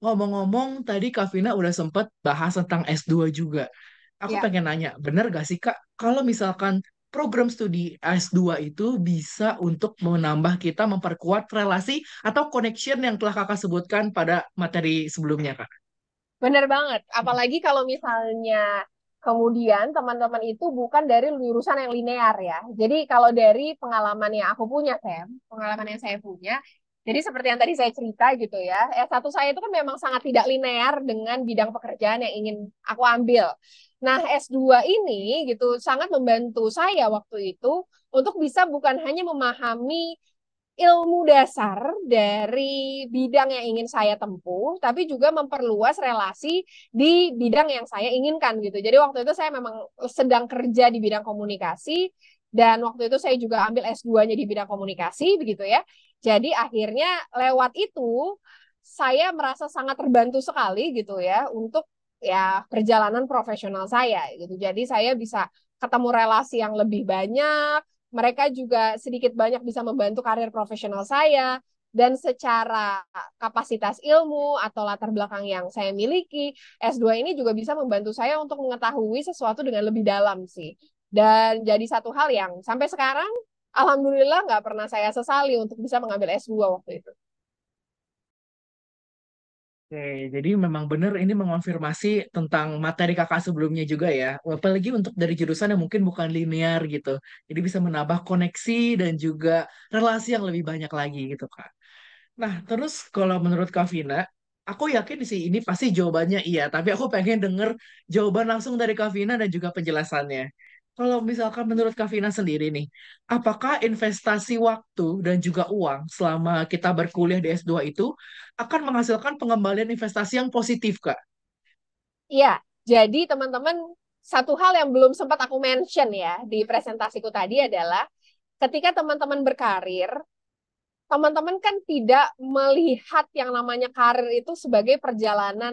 Ngomong-ngomong, tadi Kavina udah sempet bahas tentang S2 juga. Aku ya. pengen nanya, bener gak sih, Kak, kalau misalkan program studi S2 itu bisa untuk menambah kita memperkuat relasi atau connection yang telah kakak sebutkan pada materi sebelumnya kak. Bener banget, apalagi kalau misalnya kemudian teman-teman itu bukan dari jurusan yang linear ya. Jadi kalau dari pengalaman yang aku punya, Sam, pengalaman yang saya punya, jadi seperti yang tadi saya cerita gitu ya, S1 saya itu kan memang sangat tidak linear dengan bidang pekerjaan yang ingin aku ambil. Nah, S2 ini gitu sangat membantu saya waktu itu untuk bisa bukan hanya memahami ilmu dasar dari bidang yang ingin saya tempuh, tapi juga memperluas relasi di bidang yang saya inginkan gitu. Jadi waktu itu saya memang sedang kerja di bidang komunikasi dan waktu itu saya juga ambil S2-nya di bidang komunikasi begitu ya. Jadi akhirnya lewat itu saya merasa sangat terbantu sekali gitu ya untuk ya perjalanan profesional saya gitu. Jadi saya bisa ketemu relasi yang lebih banyak, mereka juga sedikit banyak bisa membantu karir profesional saya dan secara kapasitas ilmu atau latar belakang yang saya miliki, S2 ini juga bisa membantu saya untuk mengetahui sesuatu dengan lebih dalam sih. Dan jadi satu hal yang sampai sekarang alhamdulillah nggak pernah saya sesali untuk bisa mengambil S2 waktu itu. Oke, jadi memang benar ini mengonfirmasi tentang materi kakak sebelumnya juga ya. Apalagi untuk dari jurusan yang mungkin bukan linear gitu. Jadi bisa menambah koneksi dan juga relasi yang lebih banyak lagi gitu kak. Nah terus kalau menurut Kak Vina, aku yakin sih ini pasti jawabannya iya. Tapi aku pengen denger jawaban langsung dari Kak Vina dan juga penjelasannya kalau misalkan menurut Kavina sendiri nih, apakah investasi waktu dan juga uang selama kita berkuliah di S2 itu akan menghasilkan pengembalian investasi yang positif, Kak? Iya, jadi teman-teman satu hal yang belum sempat aku mention ya di presentasiku tadi adalah ketika teman-teman berkarir, teman-teman kan tidak melihat yang namanya karir itu sebagai perjalanan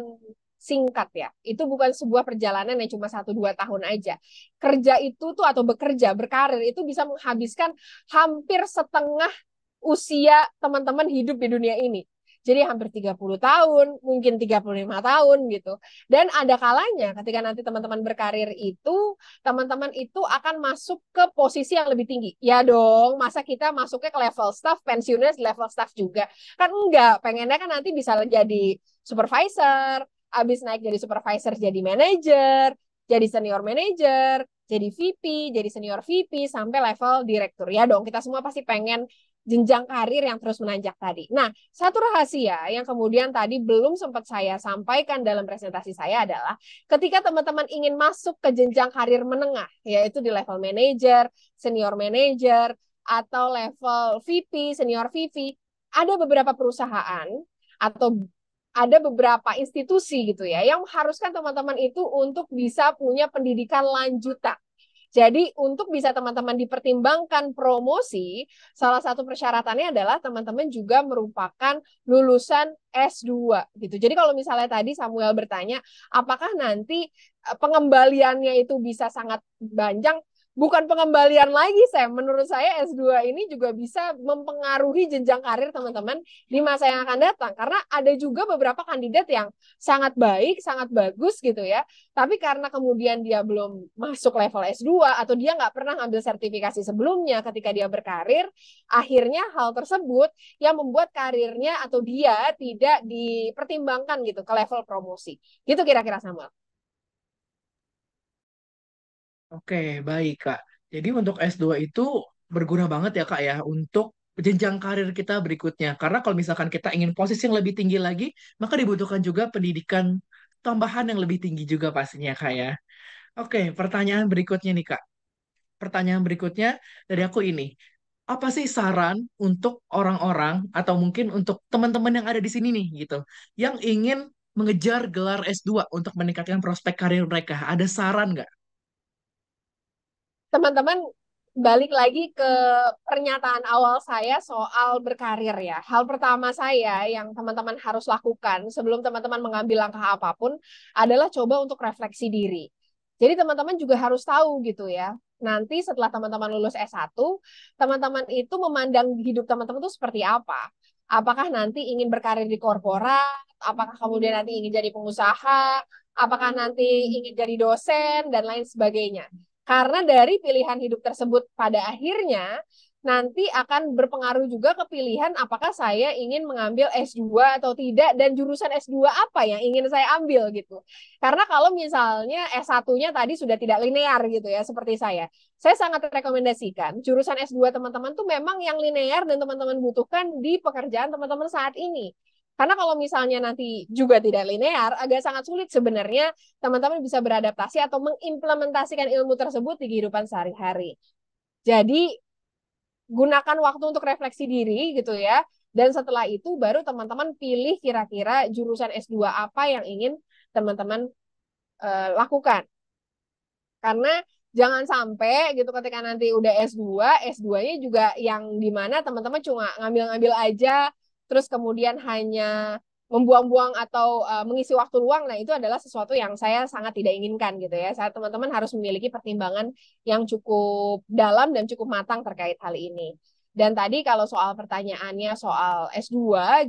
singkat ya. Itu bukan sebuah perjalanan yang cuma satu dua tahun aja. Kerja itu tuh atau bekerja, berkarir itu bisa menghabiskan hampir setengah usia teman-teman hidup di dunia ini. Jadi hampir 30 tahun, mungkin 35 tahun gitu. Dan ada kalanya ketika nanti teman-teman berkarir itu, teman-teman itu akan masuk ke posisi yang lebih tinggi. Ya dong, masa kita masuknya ke level staff, pensiunnya level staff juga. Kan enggak, pengennya kan nanti bisa jadi supervisor, abis naik jadi supervisor jadi manager, jadi senior manager, jadi VP, jadi senior VP, sampai level direktur. Ya dong, kita semua pasti pengen jenjang karir yang terus menanjak tadi. Nah, satu rahasia yang kemudian tadi belum sempat saya sampaikan dalam presentasi saya adalah ketika teman-teman ingin masuk ke jenjang karir menengah, yaitu di level manager, senior manager, atau level VP, senior VP, ada beberapa perusahaan atau ada beberapa institusi gitu ya yang mengharuskan teman-teman itu untuk bisa punya pendidikan lanjutan. Jadi untuk bisa teman-teman dipertimbangkan promosi, salah satu persyaratannya adalah teman-teman juga merupakan lulusan S2 gitu. Jadi kalau misalnya tadi Samuel bertanya apakah nanti eh, pengembaliannya itu bisa sangat panjang, bukan pengembalian lagi saya Menurut saya S2 ini juga bisa mempengaruhi jenjang karir teman-teman di masa yang akan datang. Karena ada juga beberapa kandidat yang sangat baik, sangat bagus gitu ya. Tapi karena kemudian dia belum masuk level S2 atau dia nggak pernah ngambil sertifikasi sebelumnya ketika dia berkarir, akhirnya hal tersebut yang membuat karirnya atau dia tidak dipertimbangkan gitu ke level promosi. Gitu kira-kira Samuel. Oke, baik Kak. Jadi untuk S2 itu berguna banget ya Kak ya untuk jenjang karir kita berikutnya. Karena kalau misalkan kita ingin posisi yang lebih tinggi lagi, maka dibutuhkan juga pendidikan tambahan yang lebih tinggi juga pastinya Kak ya. Oke, pertanyaan berikutnya nih Kak. Pertanyaan berikutnya dari aku ini. Apa sih saran untuk orang-orang atau mungkin untuk teman-teman yang ada di sini nih gitu, yang ingin mengejar gelar S2 untuk meningkatkan prospek karir mereka? Ada saran nggak? teman-teman balik lagi ke pernyataan awal saya soal berkarir ya. Hal pertama saya yang teman-teman harus lakukan sebelum teman-teman mengambil langkah apapun adalah coba untuk refleksi diri. Jadi teman-teman juga harus tahu gitu ya. Nanti setelah teman-teman lulus S1, teman-teman itu memandang hidup teman-teman itu seperti apa. Apakah nanti ingin berkarir di korporat, apakah kemudian nanti ingin jadi pengusaha, apakah nanti ingin jadi dosen, dan lain sebagainya karena dari pilihan hidup tersebut pada akhirnya nanti akan berpengaruh juga ke pilihan apakah saya ingin mengambil S2 atau tidak dan jurusan S2 apa yang ingin saya ambil gitu. Karena kalau misalnya S1-nya tadi sudah tidak linear gitu ya seperti saya. Saya sangat rekomendasikan jurusan S2 teman-teman tuh memang yang linear dan teman-teman butuhkan di pekerjaan teman-teman saat ini. Karena kalau misalnya nanti juga tidak linear, agak sangat sulit sebenarnya teman-teman bisa beradaptasi atau mengimplementasikan ilmu tersebut di kehidupan sehari-hari. Jadi gunakan waktu untuk refleksi diri gitu ya. Dan setelah itu baru teman-teman pilih kira-kira jurusan S2 apa yang ingin teman-teman uh, lakukan. Karena jangan sampai gitu ketika nanti udah S2, S2-nya juga yang dimana teman-teman cuma ngambil-ngambil aja terus kemudian hanya membuang-buang atau uh, mengisi waktu luang, nah itu adalah sesuatu yang saya sangat tidak inginkan gitu ya. Saya teman-teman harus memiliki pertimbangan yang cukup dalam dan cukup matang terkait hal ini. Dan tadi kalau soal pertanyaannya soal S2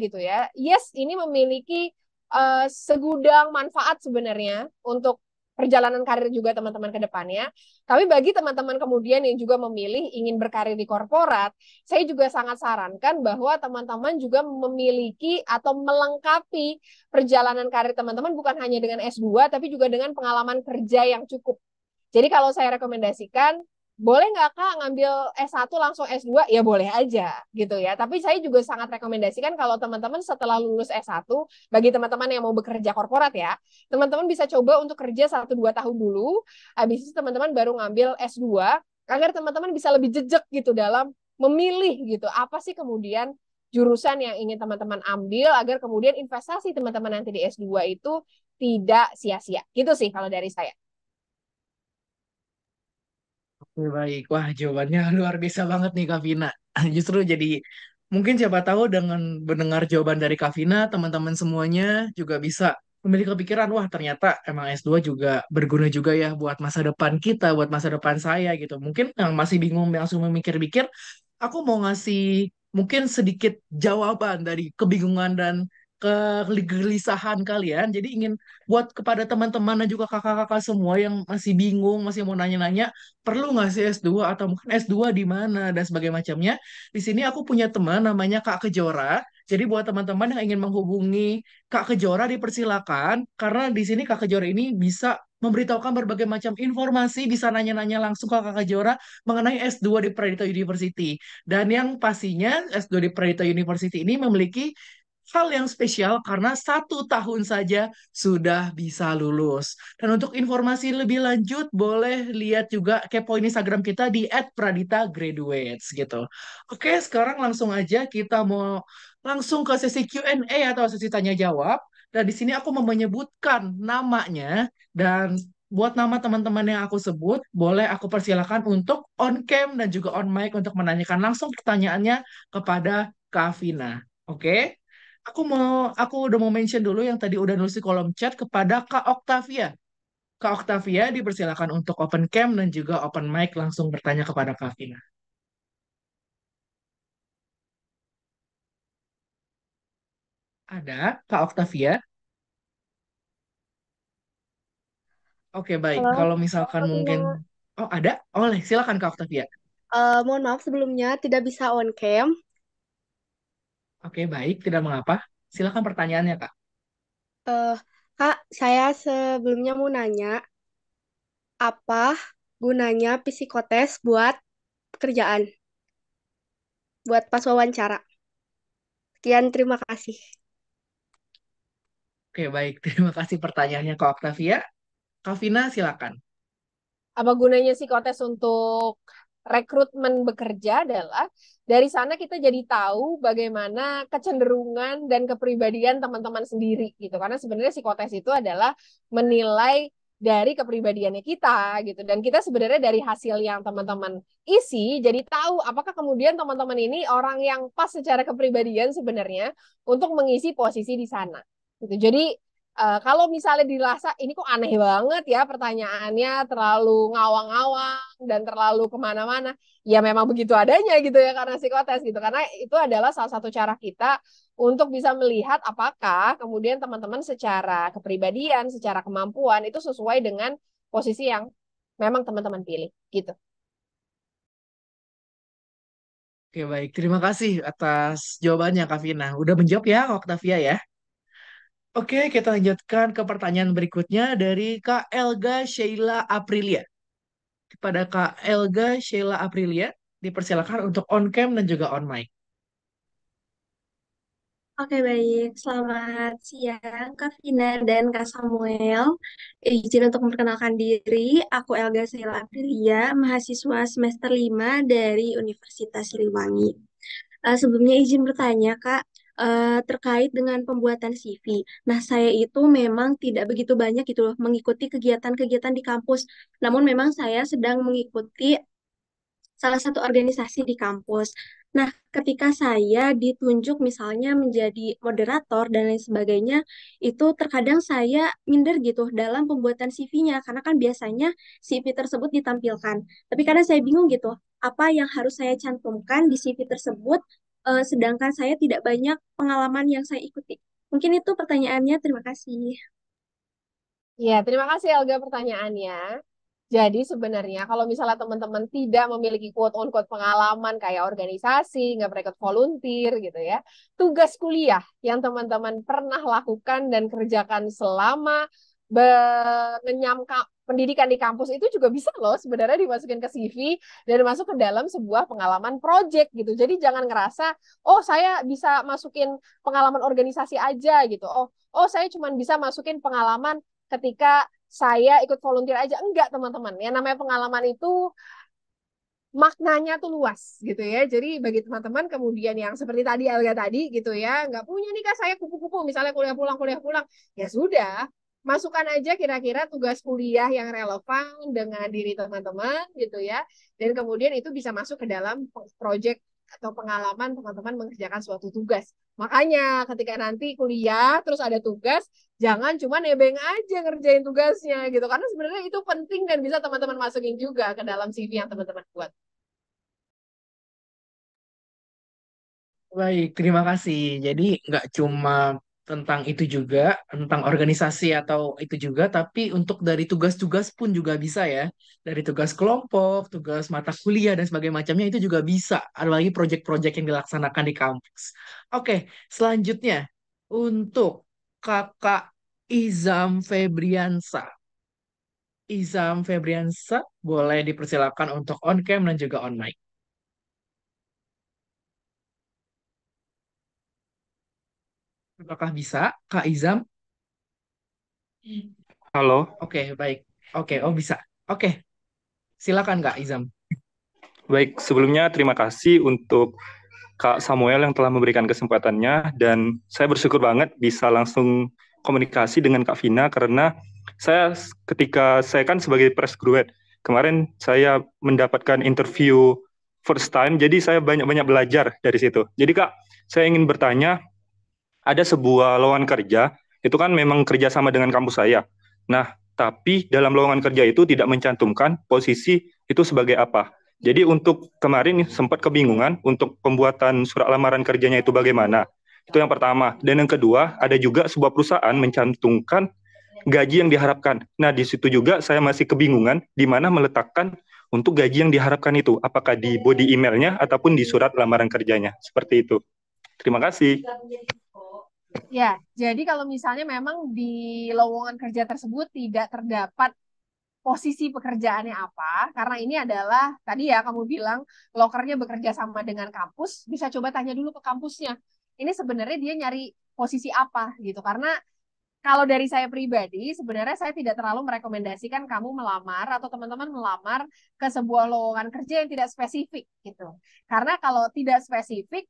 gitu ya, yes ini memiliki uh, segudang manfaat sebenarnya untuk perjalanan karir juga teman-teman ke depannya. Tapi bagi teman-teman kemudian yang juga memilih ingin berkarir di korporat, saya juga sangat sarankan bahwa teman-teman juga memiliki atau melengkapi perjalanan karir teman-teman bukan hanya dengan S2 tapi juga dengan pengalaman kerja yang cukup. Jadi kalau saya rekomendasikan boleh nggak kak ngambil S1 langsung S2? Ya boleh aja gitu ya. Tapi saya juga sangat rekomendasikan kalau teman-teman setelah lulus S1, bagi teman-teman yang mau bekerja korporat ya, teman-teman bisa coba untuk kerja 1-2 tahun dulu, habis itu teman-teman baru ngambil S2, agar teman-teman bisa lebih jejak gitu dalam memilih gitu. Apa sih kemudian jurusan yang ingin teman-teman ambil agar kemudian investasi teman-teman nanti di S2 itu tidak sia-sia. Gitu sih kalau dari saya. Oke baik, wah jawabannya luar biasa banget nih Kak Justru jadi mungkin siapa tahu dengan mendengar jawaban dari Kak teman-teman semuanya juga bisa memiliki kepikiran, wah ternyata emang S2 juga berguna juga ya buat masa depan kita, buat masa depan saya gitu. Mungkin yang masih bingung langsung memikir-mikir, aku mau ngasih mungkin sedikit jawaban dari kebingungan dan kegelisahan kalian. Jadi ingin buat kepada teman-teman dan juga kakak-kakak semua yang masih bingung, masih mau nanya-nanya, perlu nggak sih S2 atau mungkin S2 di mana dan sebagainya macamnya. Di sini aku punya teman namanya Kak Kejora. Jadi buat teman-teman yang ingin menghubungi Kak Kejora dipersilakan karena di sini Kak Kejora ini bisa memberitahukan berbagai macam informasi, bisa nanya-nanya langsung ke Kak Kejora mengenai S2 di Predator University. Dan yang pastinya S2 di Predator University ini memiliki hal yang spesial karena satu tahun saja sudah bisa lulus. Dan untuk informasi lebih lanjut, boleh lihat juga kepo Instagram kita di @pradita_graduates gitu. Oke, sekarang langsung aja kita mau langsung ke sesi Q&A atau sesi tanya jawab. Dan di sini aku mau menyebutkan namanya dan buat nama teman-teman yang aku sebut, boleh aku persilahkan untuk on cam dan juga on mic untuk menanyakan langsung pertanyaannya kepada Kavina. Oke? Okay? aku mau aku udah mau mention dulu yang tadi udah nulis di kolom chat kepada Kak Octavia. Kak Octavia dipersilakan untuk open cam dan juga open mic langsung bertanya kepada Kak Vina. Ada Kak Octavia? Oke, baik. Kalau misalkan mungkin Oh, ada? Oleh, silakan Kak Octavia. Uh, mohon maaf sebelumnya tidak bisa on cam. Oke, baik, tidak mengapa. Silakan pertanyaannya, Kak. Uh, Kak, saya sebelumnya mau nanya, apa gunanya psikotes buat pekerjaan? Buat pas wawancara. Sekian, terima kasih. Oke, baik. Terima kasih pertanyaannya, Kak Octavia. Kak silakan. Apa gunanya psikotes untuk rekrutmen bekerja adalah dari sana kita jadi tahu bagaimana kecenderungan dan kepribadian teman-teman sendiri gitu karena sebenarnya psikotes itu adalah menilai dari kepribadiannya kita gitu dan kita sebenarnya dari hasil yang teman-teman isi jadi tahu apakah kemudian teman-teman ini orang yang pas secara kepribadian sebenarnya untuk mengisi posisi di sana gitu jadi Uh, kalau misalnya dirasa ini kok aneh banget ya pertanyaannya terlalu ngawang-ngawang dan terlalu kemana-mana, ya memang begitu adanya gitu ya karena psikotes gitu. Karena itu adalah salah satu cara kita untuk bisa melihat apakah kemudian teman-teman secara kepribadian, secara kemampuan itu sesuai dengan posisi yang memang teman-teman pilih gitu. Oke baik, terima kasih atas jawabannya Kak Vina. Udah menjawab ya Oktavia ya? Oke, kita lanjutkan ke pertanyaan berikutnya dari Kak Elga Sheila Aprilia. Kepada Kak Elga Sheila Aprilia, dipersilakan untuk on cam dan juga on mic. Oke baik, selamat siang Kak Vina dan Kak Samuel. Izin untuk memperkenalkan diri, aku Elga Sheila Aprilia, mahasiswa semester 5 dari Universitas Siliwangi. Uh, sebelumnya izin bertanya Kak, Eh, terkait dengan pembuatan CV. Nah, saya itu memang tidak begitu banyak gitu loh mengikuti kegiatan-kegiatan di kampus. Namun memang saya sedang mengikuti salah satu organisasi di kampus. Nah, ketika saya ditunjuk misalnya menjadi moderator dan lain sebagainya, itu terkadang saya minder gitu dalam pembuatan CV-nya karena kan biasanya CV tersebut ditampilkan. Tapi karena saya bingung gitu, apa yang harus saya cantumkan di CV tersebut uh, sedangkan saya tidak banyak pengalaman yang saya ikuti. Mungkin itu pertanyaannya. Terima kasih. Ya, terima kasih Elga pertanyaannya. Jadi sebenarnya kalau misalnya teman-teman tidak memiliki quote on quote pengalaman kayak organisasi, nggak pernah ikut volunteer gitu ya, tugas kuliah yang teman-teman pernah lakukan dan kerjakan selama mengenyam pendidikan di kampus itu juga bisa loh sebenarnya dimasukin ke CV dan masuk ke dalam sebuah pengalaman project gitu. Jadi jangan ngerasa oh saya bisa masukin pengalaman organisasi aja gitu. Oh oh saya cuma bisa masukin pengalaman ketika saya ikut volunteer aja. Enggak, teman-teman. Yang namanya pengalaman itu maknanya tuh luas gitu ya. Jadi bagi teman-teman kemudian yang seperti tadi Elga tadi gitu ya, nggak punya nih kak saya kupu-kupu misalnya kuliah pulang kuliah pulang ya sudah masukkan aja kira-kira tugas kuliah yang relevan dengan diri teman-teman gitu ya. Dan kemudian itu bisa masuk ke dalam project atau pengalaman teman-teman mengerjakan suatu tugas. Makanya ketika nanti kuliah terus ada tugas, jangan cuma nebeng aja ngerjain tugasnya gitu. Karena sebenarnya itu penting dan bisa teman-teman masukin juga ke dalam CV yang teman-teman buat. Baik, terima kasih. Jadi nggak cuma tentang itu juga, tentang organisasi atau itu juga, tapi untuk dari tugas-tugas pun juga bisa ya. Dari tugas kelompok, tugas mata kuliah, dan sebagainya macamnya itu juga bisa. Ada lagi proyek-proyek yang dilaksanakan di kampus. Oke, selanjutnya untuk kakak Izam Febriansa. Izam Febriansa, boleh dipersilakan untuk on-cam dan juga on-mic. Apakah bisa, Kak Izam? Halo. Oke, okay, baik. Oke, okay, oh bisa. Oke, okay. silakan Kak Izam. Baik, sebelumnya terima kasih untuk Kak Samuel yang telah memberikan kesempatannya dan saya bersyukur banget bisa langsung komunikasi dengan Kak Vina karena saya ketika saya kan sebagai press graduate kemarin saya mendapatkan interview first time jadi saya banyak-banyak belajar dari situ. Jadi Kak, saya ingin bertanya ada sebuah lowongan kerja itu kan memang kerja sama dengan kampus saya. Nah, tapi dalam lowongan kerja itu tidak mencantumkan posisi itu sebagai apa. Jadi untuk kemarin sempat kebingungan untuk pembuatan surat lamaran kerjanya itu bagaimana. Itu yang pertama. Dan yang kedua, ada juga sebuah perusahaan mencantumkan gaji yang diharapkan. Nah, di situ juga saya masih kebingungan di mana meletakkan untuk gaji yang diharapkan itu. Apakah di body emailnya ataupun di surat lamaran kerjanya. Seperti itu. Terima kasih. Ya, jadi kalau misalnya memang di lowongan kerja tersebut tidak terdapat posisi pekerjaannya apa, karena ini adalah tadi ya kamu bilang lokernya bekerja sama dengan kampus, bisa coba tanya dulu ke kampusnya. Ini sebenarnya dia nyari posisi apa gitu, karena kalau dari saya pribadi, sebenarnya saya tidak terlalu merekomendasikan kamu melamar atau teman-teman melamar ke sebuah lowongan kerja yang tidak spesifik gitu. Karena kalau tidak spesifik,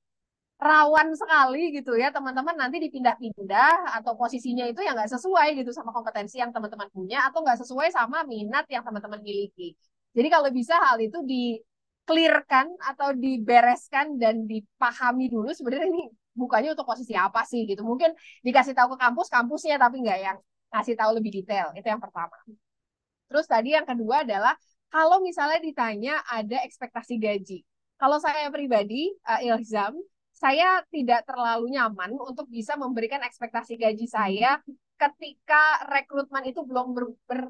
rawan sekali gitu ya teman-teman nanti dipindah-pindah atau posisinya itu yang nggak sesuai gitu sama kompetensi yang teman-teman punya atau nggak sesuai sama minat yang teman-teman miliki. Jadi kalau bisa hal itu di clearkan atau dibereskan dan dipahami dulu sebenarnya ini bukannya untuk posisi apa sih gitu. Mungkin dikasih tahu ke kampus kampusnya tapi nggak yang kasih tahu lebih detail. Itu yang pertama. Terus tadi yang kedua adalah kalau misalnya ditanya ada ekspektasi gaji. Kalau saya pribadi, uh, eh, Ilzam, saya tidak terlalu nyaman untuk bisa memberikan ekspektasi gaji saya ketika rekrutmen itu belum ber, ber,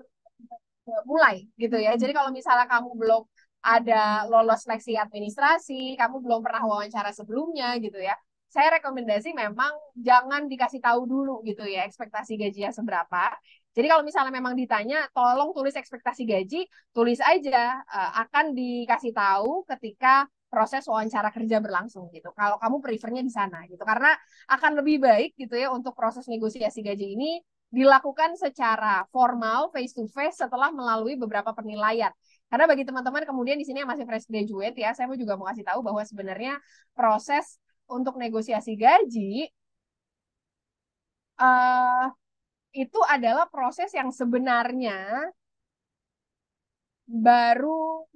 mulai gitu ya. Jadi kalau misalnya kamu belum ada lolos seleksi administrasi, kamu belum pernah wawancara sebelumnya gitu ya. Saya rekomendasi memang jangan dikasih tahu dulu gitu ya ekspektasi gajinya seberapa. Jadi kalau misalnya memang ditanya, tolong tulis ekspektasi gaji, tulis aja uh, akan dikasih tahu ketika proses wawancara kerja berlangsung gitu. Kalau kamu prefernya di sana gitu, karena akan lebih baik gitu ya untuk proses negosiasi gaji ini dilakukan secara formal face to face setelah melalui beberapa penilaian. Karena bagi teman-teman kemudian di sini yang masih fresh graduate ya, saya juga mau kasih tahu bahwa sebenarnya proses untuk negosiasi gaji uh, itu adalah proses yang sebenarnya baru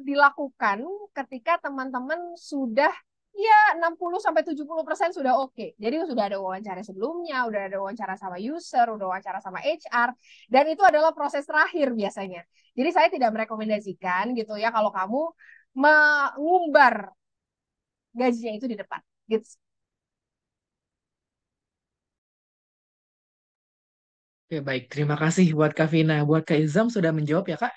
dilakukan ketika teman-teman sudah ya 60 sampai 70% sudah oke. Okay. Jadi sudah ada wawancara sebelumnya, sudah ada wawancara sama user, udah wawancara sama HR dan itu adalah proses terakhir biasanya. Jadi saya tidak merekomendasikan gitu ya kalau kamu mengumbar gajinya itu di depan. Gitu. Oke, baik. Terima kasih buat Kavina Buat Kak Izam sudah menjawab ya, Kak?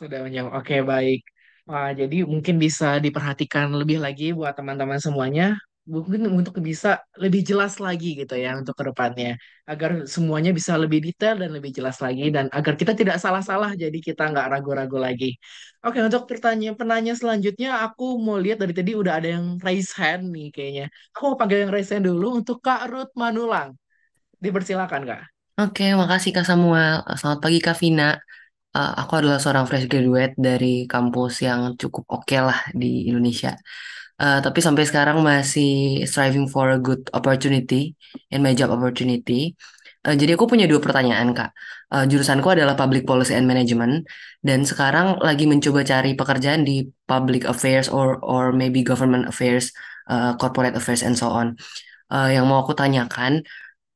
Sudah menjawab. Oke, baik. Wah, jadi mungkin bisa diperhatikan lebih lagi buat teman-teman semuanya. Mungkin untuk bisa lebih jelas lagi gitu ya untuk kedepannya. Agar semuanya bisa lebih detail dan lebih jelas lagi. Dan agar kita tidak salah-salah jadi kita nggak ragu-ragu lagi. Oke, untuk pertanyaan-penanya selanjutnya aku mau lihat dari tadi udah ada yang raise hand nih kayaknya. Aku mau panggil yang raise hand dulu untuk Kak Ruth Manulang. Dipersilakan, Kak. Oke, makasih Kak Samuel. Selamat pagi Kak Vina. Uh, aku adalah seorang fresh graduate dari kampus yang cukup oke lah di Indonesia. Uh, tapi sampai sekarang masih striving for a good opportunity in my job opportunity. Uh, jadi aku punya dua pertanyaan, Kak. Uh, jurusanku adalah Public Policy and Management dan sekarang lagi mencoba cari pekerjaan di Public Affairs or or maybe Government Affairs, uh, Corporate Affairs and so on. Uh, yang mau aku tanyakan,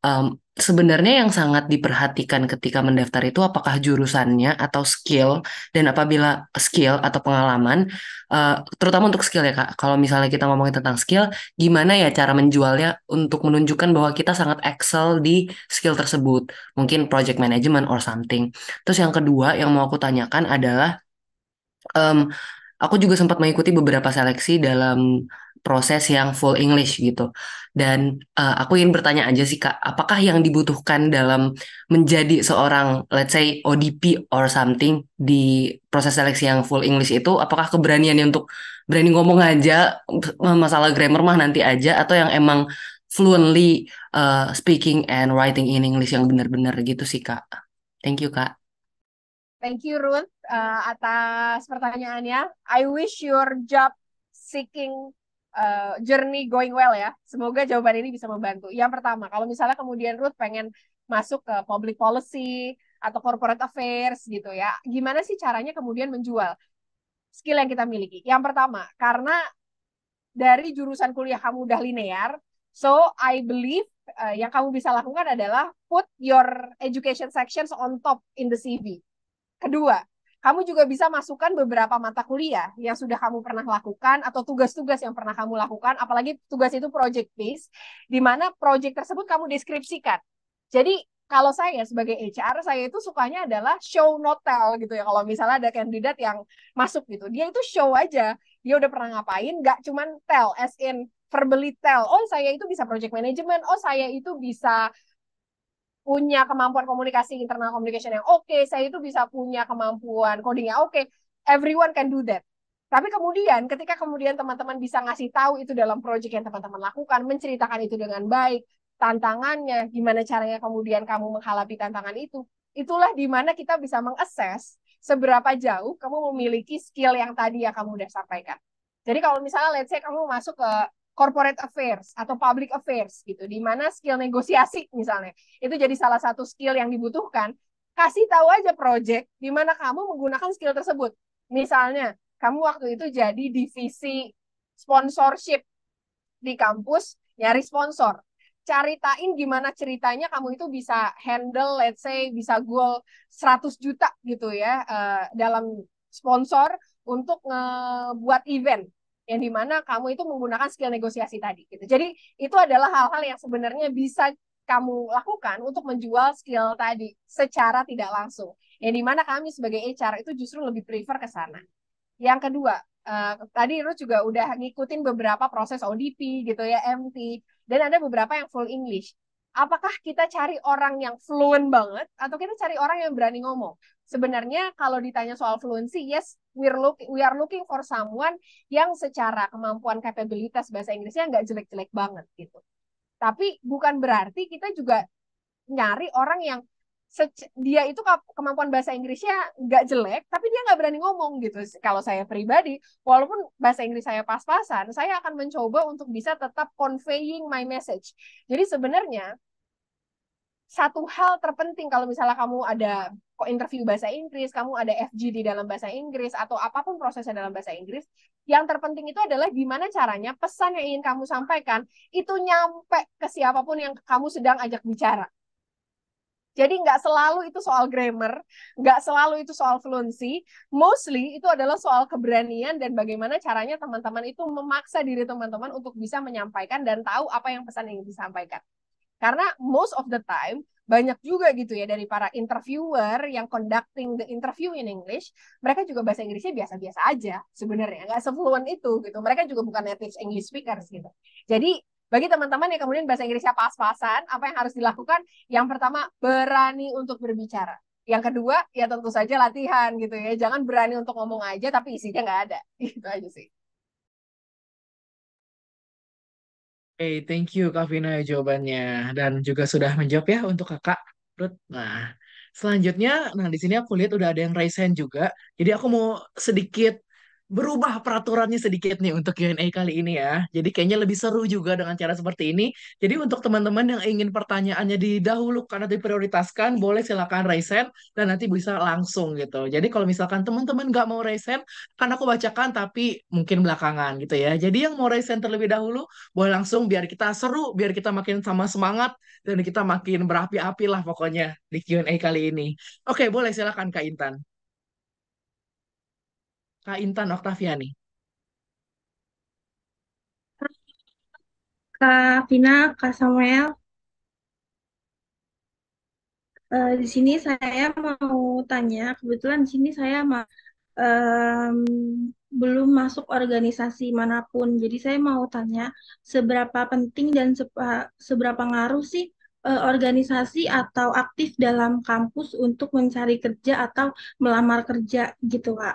um, sebenarnya yang sangat diperhatikan ketika mendaftar itu apakah jurusannya atau skill dan apabila skill atau pengalaman uh, terutama untuk skill ya Kak. Kalau misalnya kita ngomongin tentang skill, gimana ya cara menjualnya untuk menunjukkan bahwa kita sangat excel di skill tersebut. Mungkin project management or something. Terus yang kedua yang mau aku tanyakan adalah um, aku juga sempat mengikuti beberapa seleksi dalam proses yang full English gitu. Dan uh, aku ingin bertanya aja sih Kak, apakah yang dibutuhkan dalam menjadi seorang let's say ODP or something di proses seleksi yang full English itu apakah keberanian untuk berani ngomong aja eh, masalah grammar mah nanti aja atau yang emang fluently uh, speaking and writing in English yang benar-benar gitu sih Kak. Thank you Kak. Thank you Ruth uh, atas pertanyaannya. I wish your job seeking uh, journey going well ya. Semoga jawaban ini bisa membantu. Yang pertama, kalau misalnya kemudian Ruth pengen masuk ke public policy atau corporate affairs gitu ya. Gimana sih caranya kemudian menjual skill yang kita miliki? Yang pertama, karena dari jurusan kuliah kamu udah linear, so I believe uh, yang kamu bisa lakukan adalah put your education sections on top in the CV. Kedua, kamu juga bisa masukkan beberapa mata kuliah yang sudah kamu pernah lakukan atau tugas-tugas yang pernah kamu lakukan, apalagi tugas itu project based, di mana project tersebut kamu deskripsikan. Jadi kalau saya sebagai HR, saya itu sukanya adalah show not tell gitu ya. Kalau misalnya ada kandidat yang masuk gitu, dia itu show aja. Dia udah pernah ngapain, nggak cuman tell, as in verbally tell. Oh saya itu bisa project management, oh saya itu bisa punya kemampuan komunikasi internal communication yang oke, okay, saya itu bisa punya kemampuan coding yang oke. Okay. Everyone can do that. Tapi kemudian ketika kemudian teman-teman bisa ngasih tahu itu dalam project yang teman-teman lakukan, menceritakan itu dengan baik, tantangannya, gimana caranya kemudian kamu menghalapi tantangan itu. Itulah di mana kita bisa mengakses seberapa jauh kamu memiliki skill yang tadi ya kamu udah sampaikan. Jadi kalau misalnya let's say kamu masuk ke corporate affairs atau public affairs gitu di mana skill negosiasi misalnya itu jadi salah satu skill yang dibutuhkan kasih tahu aja project di mana kamu menggunakan skill tersebut misalnya kamu waktu itu jadi divisi sponsorship di kampus nyari sponsor ceritain gimana ceritanya kamu itu bisa handle let's say bisa goal 100 juta gitu ya eh, dalam sponsor untuk ngebuat event yang dimana kamu itu menggunakan skill negosiasi tadi gitu. Jadi itu adalah hal-hal yang sebenarnya bisa kamu lakukan untuk menjual skill tadi secara tidak langsung. Yang dimana kami sebagai HR itu justru lebih prefer ke sana. Yang kedua, uh, tadi Ruth juga udah ngikutin beberapa proses ODP gitu ya, MT, dan ada beberapa yang full English apakah kita cari orang yang fluent banget atau kita cari orang yang berani ngomong? Sebenarnya kalau ditanya soal fluency, yes, we're look, we are looking for someone yang secara kemampuan kapabilitas bahasa Inggrisnya nggak jelek-jelek banget gitu. Tapi bukan berarti kita juga nyari orang yang dia itu kemampuan bahasa Inggrisnya nggak jelek, tapi dia nggak berani ngomong gitu. Kalau saya pribadi, walaupun bahasa Inggris saya pas-pasan, saya akan mencoba untuk bisa tetap conveying my message. Jadi sebenarnya satu hal terpenting kalau misalnya kamu ada interview bahasa Inggris, kamu ada FGD dalam bahasa Inggris atau apapun prosesnya dalam bahasa Inggris, yang terpenting itu adalah gimana caranya pesan yang ingin kamu sampaikan itu nyampe ke siapapun yang kamu sedang ajak bicara jadi nggak selalu itu soal grammar, nggak selalu itu soal fluency. Mostly itu adalah soal keberanian dan bagaimana caranya teman-teman itu memaksa diri teman-teman untuk bisa menyampaikan dan tahu apa yang pesan yang disampaikan. Karena most of the time banyak juga gitu ya dari para interviewer yang conducting the interview in English, mereka juga bahasa Inggrisnya biasa-biasa aja sebenarnya, nggak sefluent itu gitu. Mereka juga bukan native English speakers gitu. Jadi bagi teman-teman yang kemudian bahasa Inggrisnya pas-pasan, apa yang harus dilakukan? Yang pertama, berani untuk berbicara. Yang kedua, ya tentu saja latihan gitu ya. Jangan berani untuk ngomong aja, tapi isinya nggak ada. itu aja sih. Oke, hey, thank you Kak Vina ya jawabannya. Dan juga sudah menjawab ya untuk kakak Ruth. Nah, selanjutnya, nah di sini aku lihat udah ada yang raise hand juga. Jadi aku mau sedikit berubah peraturannya sedikit nih untuk Q&A kali ini ya. Jadi kayaknya lebih seru juga dengan cara seperti ini. Jadi untuk teman-teman yang ingin pertanyaannya didahulukan atau diprioritaskan, boleh silakan raise hand dan nanti bisa langsung gitu. Jadi kalau misalkan teman-teman nggak mau raise hand, kan aku bacakan tapi mungkin belakangan gitu ya. Jadi yang mau raise hand terlebih dahulu, boleh langsung biar kita seru, biar kita makin sama semangat, dan kita makin berapi-api lah pokoknya di Q&A kali ini. Oke, boleh silakan Kak Intan. Kak Intan Oktaviani. Kak Vina, Kak Samuel. Uh, di sini saya mau tanya, kebetulan di sini saya um, belum masuk organisasi manapun. Jadi saya mau tanya, seberapa penting dan seberapa ngaruh sih uh, organisasi atau aktif dalam kampus untuk mencari kerja atau melamar kerja gitu, Kak?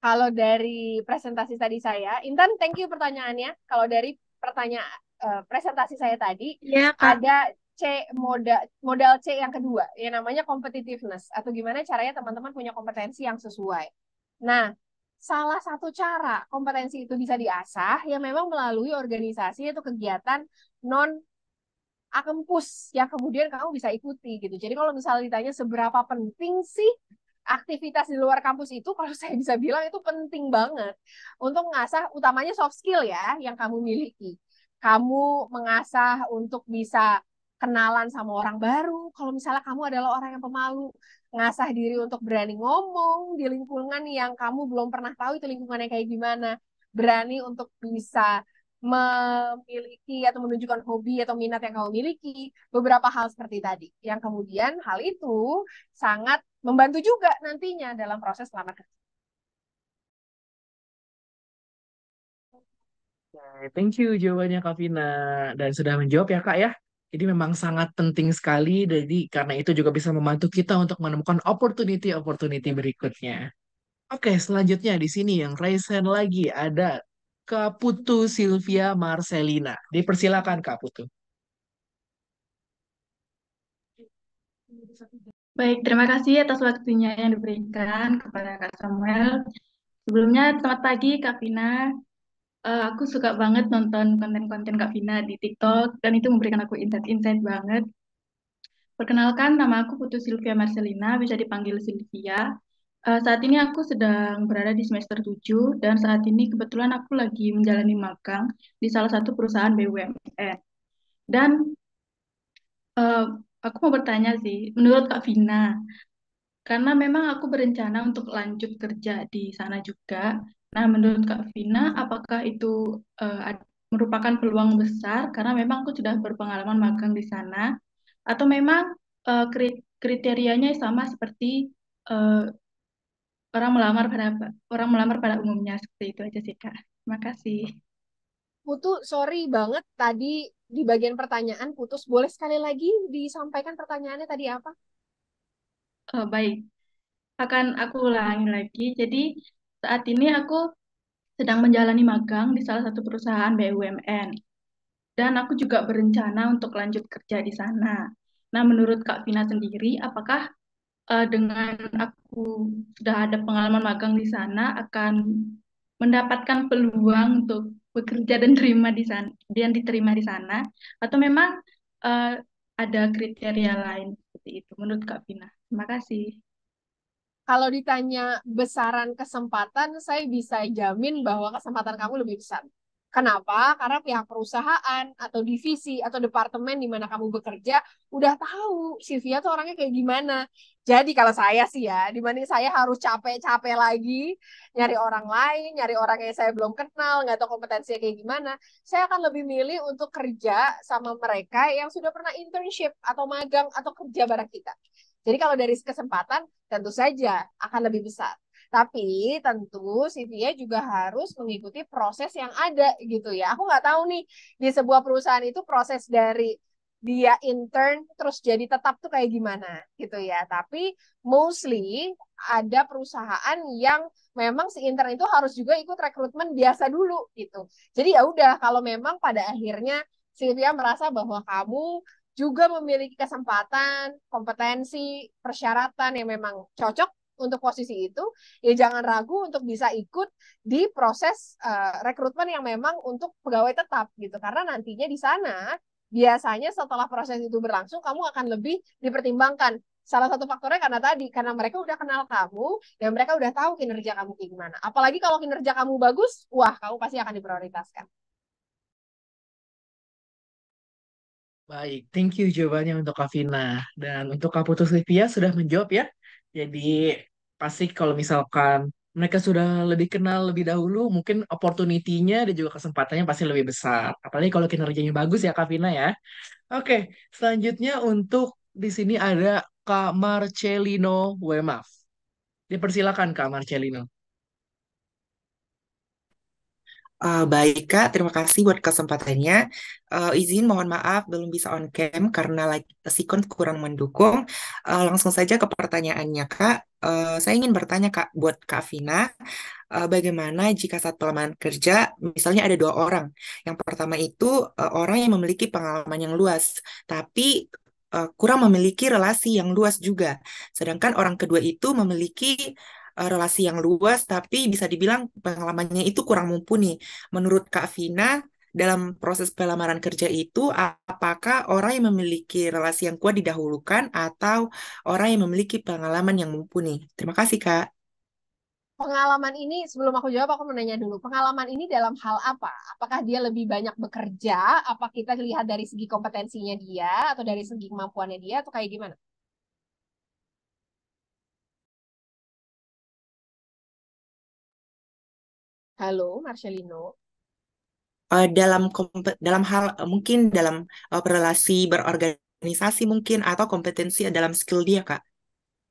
Kalau dari presentasi tadi saya, Intan, thank you pertanyaannya. Kalau dari pertanyaan uh, eh, presentasi saya tadi, ya, ada C modal modal C yang kedua, yang namanya competitiveness atau gimana caranya teman-teman punya kompetensi yang sesuai. Nah, salah satu cara kompetensi itu bisa diasah yang memang melalui organisasi atau kegiatan non akampus yang kemudian kamu bisa ikuti gitu. Jadi kalau misalnya ditanya seberapa penting sih aktivitas di luar kampus itu kalau saya bisa bilang itu penting banget untuk mengasah utamanya soft skill ya yang kamu miliki. Kamu mengasah untuk bisa kenalan sama orang baru. Kalau misalnya kamu adalah orang yang pemalu, ngasah diri untuk berani ngomong di lingkungan yang kamu belum pernah tahu itu lingkungannya kayak gimana. Berani untuk bisa memiliki atau menunjukkan hobi atau minat yang kamu miliki, beberapa hal seperti tadi. Yang kemudian hal itu sangat membantu juga nantinya dalam proses pelamar kerja. Thank you jawabannya Kak Vina dan sudah menjawab ya Kak ya. Jadi memang sangat penting sekali jadi karena itu juga bisa membantu kita untuk menemukan opportunity-opportunity berikutnya. Oke, selanjutnya di sini yang raise hand lagi ada Kak Putu Silvia Marcelina. Dipersilakan Kak Putu. Baik, terima kasih atas waktunya yang diberikan kepada Kak Samuel. Sebelumnya, selamat pagi Kak Vina. Uh, aku suka banget nonton konten-konten Kak Vina di TikTok, dan itu memberikan aku insight-insight banget. Perkenalkan, nama aku Putu Silvia Marcelina, bisa dipanggil Sylvia. Uh, saat ini aku sedang berada di semester 7 dan saat ini kebetulan aku lagi menjalani magang di salah satu perusahaan BUMN. Dan uh, aku mau bertanya sih, menurut Kak Vina, karena memang aku berencana untuk lanjut kerja di sana juga. Nah, menurut Kak Vina, apakah itu uh, merupakan peluang besar karena memang aku sudah berpengalaman magang di sana, atau memang uh, kriterianya sama seperti uh, orang melamar pada orang melamar pada umumnya seperti itu aja sih kak. Makasih. Putu, sorry banget tadi di bagian pertanyaan putus. Boleh sekali lagi disampaikan pertanyaannya tadi apa? Oh, baik, akan aku ulangi lagi. Jadi saat ini aku sedang menjalani magang di salah satu perusahaan BUMN. Dan aku juga berencana untuk lanjut kerja di sana. Nah, menurut Kak Vina sendiri, apakah uh, dengan aku aku sudah ada pengalaman magang di sana akan mendapatkan peluang untuk bekerja dan terima di sana dan diterima di sana atau memang uh, ada kriteria lain seperti itu menurut Kak Vina. Terima kasih. Kalau ditanya besaran kesempatan, saya bisa jamin bahwa kesempatan kamu lebih besar. Kenapa? Karena pihak perusahaan atau divisi atau departemen di mana kamu bekerja udah tahu Sylvia tuh orangnya kayak gimana. Jadi kalau saya sih ya, dibanding saya harus capek-capek lagi nyari orang lain, nyari orang yang saya belum kenal, nggak tahu kompetensinya kayak gimana, saya akan lebih milih untuk kerja sama mereka yang sudah pernah internship atau magang atau kerja bareng kita. Jadi kalau dari kesempatan tentu saja akan lebih besar. Tapi tentu CV-nya juga harus mengikuti proses yang ada gitu ya. Aku nggak tahu nih di sebuah perusahaan itu proses dari dia intern terus jadi tetap tuh kayak gimana gitu ya. Tapi mostly ada perusahaan yang memang si intern itu harus juga ikut rekrutmen biasa dulu gitu. Jadi ya udah kalau memang pada akhirnya Sylvia merasa bahwa kamu juga memiliki kesempatan, kompetensi, persyaratan yang memang cocok untuk posisi itu, ya jangan ragu untuk bisa ikut di proses uh, rekrutmen yang memang untuk pegawai tetap gitu. Karena nantinya di sana biasanya setelah proses itu berlangsung kamu akan lebih dipertimbangkan. Salah satu faktornya karena tadi karena mereka udah kenal kamu dan mereka udah tahu kinerja kamu kayak gimana. Apalagi kalau kinerja kamu bagus, wah kamu pasti akan diprioritaskan. Baik, thank you jawabannya untuk Kavina. Dan untuk Kaputus Livia sudah menjawab ya. Jadi pasti kalau misalkan mereka sudah lebih kenal lebih dahulu, mungkin opportunity-nya dan juga kesempatannya pasti lebih besar. Apalagi kalau kinerjanya bagus ya Kak Vina ya. Oke, selanjutnya untuk di sini ada Kak Marcelino Wemaf. Dipersilakan Kak Marcelino. Uh, baik Kak, terima kasih buat kesempatannya. Uh, izin mohon maaf belum bisa on cam karena like, sikon kurang mendukung. Uh, langsung saja ke pertanyaannya Kak. Uh, saya ingin bertanya Kak buat Kak Vina, uh, bagaimana jika saat pelamaran kerja misalnya ada dua orang. Yang pertama itu uh, orang yang memiliki pengalaman yang luas, tapi uh, kurang memiliki relasi yang luas juga. Sedangkan orang kedua itu memiliki Eh, relasi yang luas, tapi bisa dibilang pengalamannya itu kurang mumpuni. Menurut Kak Vina, dalam proses pelamaran kerja itu apakah orang yang memiliki relasi yang kuat didahulukan atau orang yang memiliki pengalaman yang mumpuni? Terima kasih, Kak. Pengalaman ini sebelum aku jawab aku menanya dulu. Pengalaman ini dalam hal apa? Apakah dia lebih banyak bekerja? Apa kita lihat dari segi kompetensinya dia atau dari segi kemampuannya dia atau kayak gimana? Halo, Marcelino. Uh, dalam dalam hal uh, mungkin dalam uh, relasi berorganisasi mungkin atau kompetensi dalam skill dia, Kak.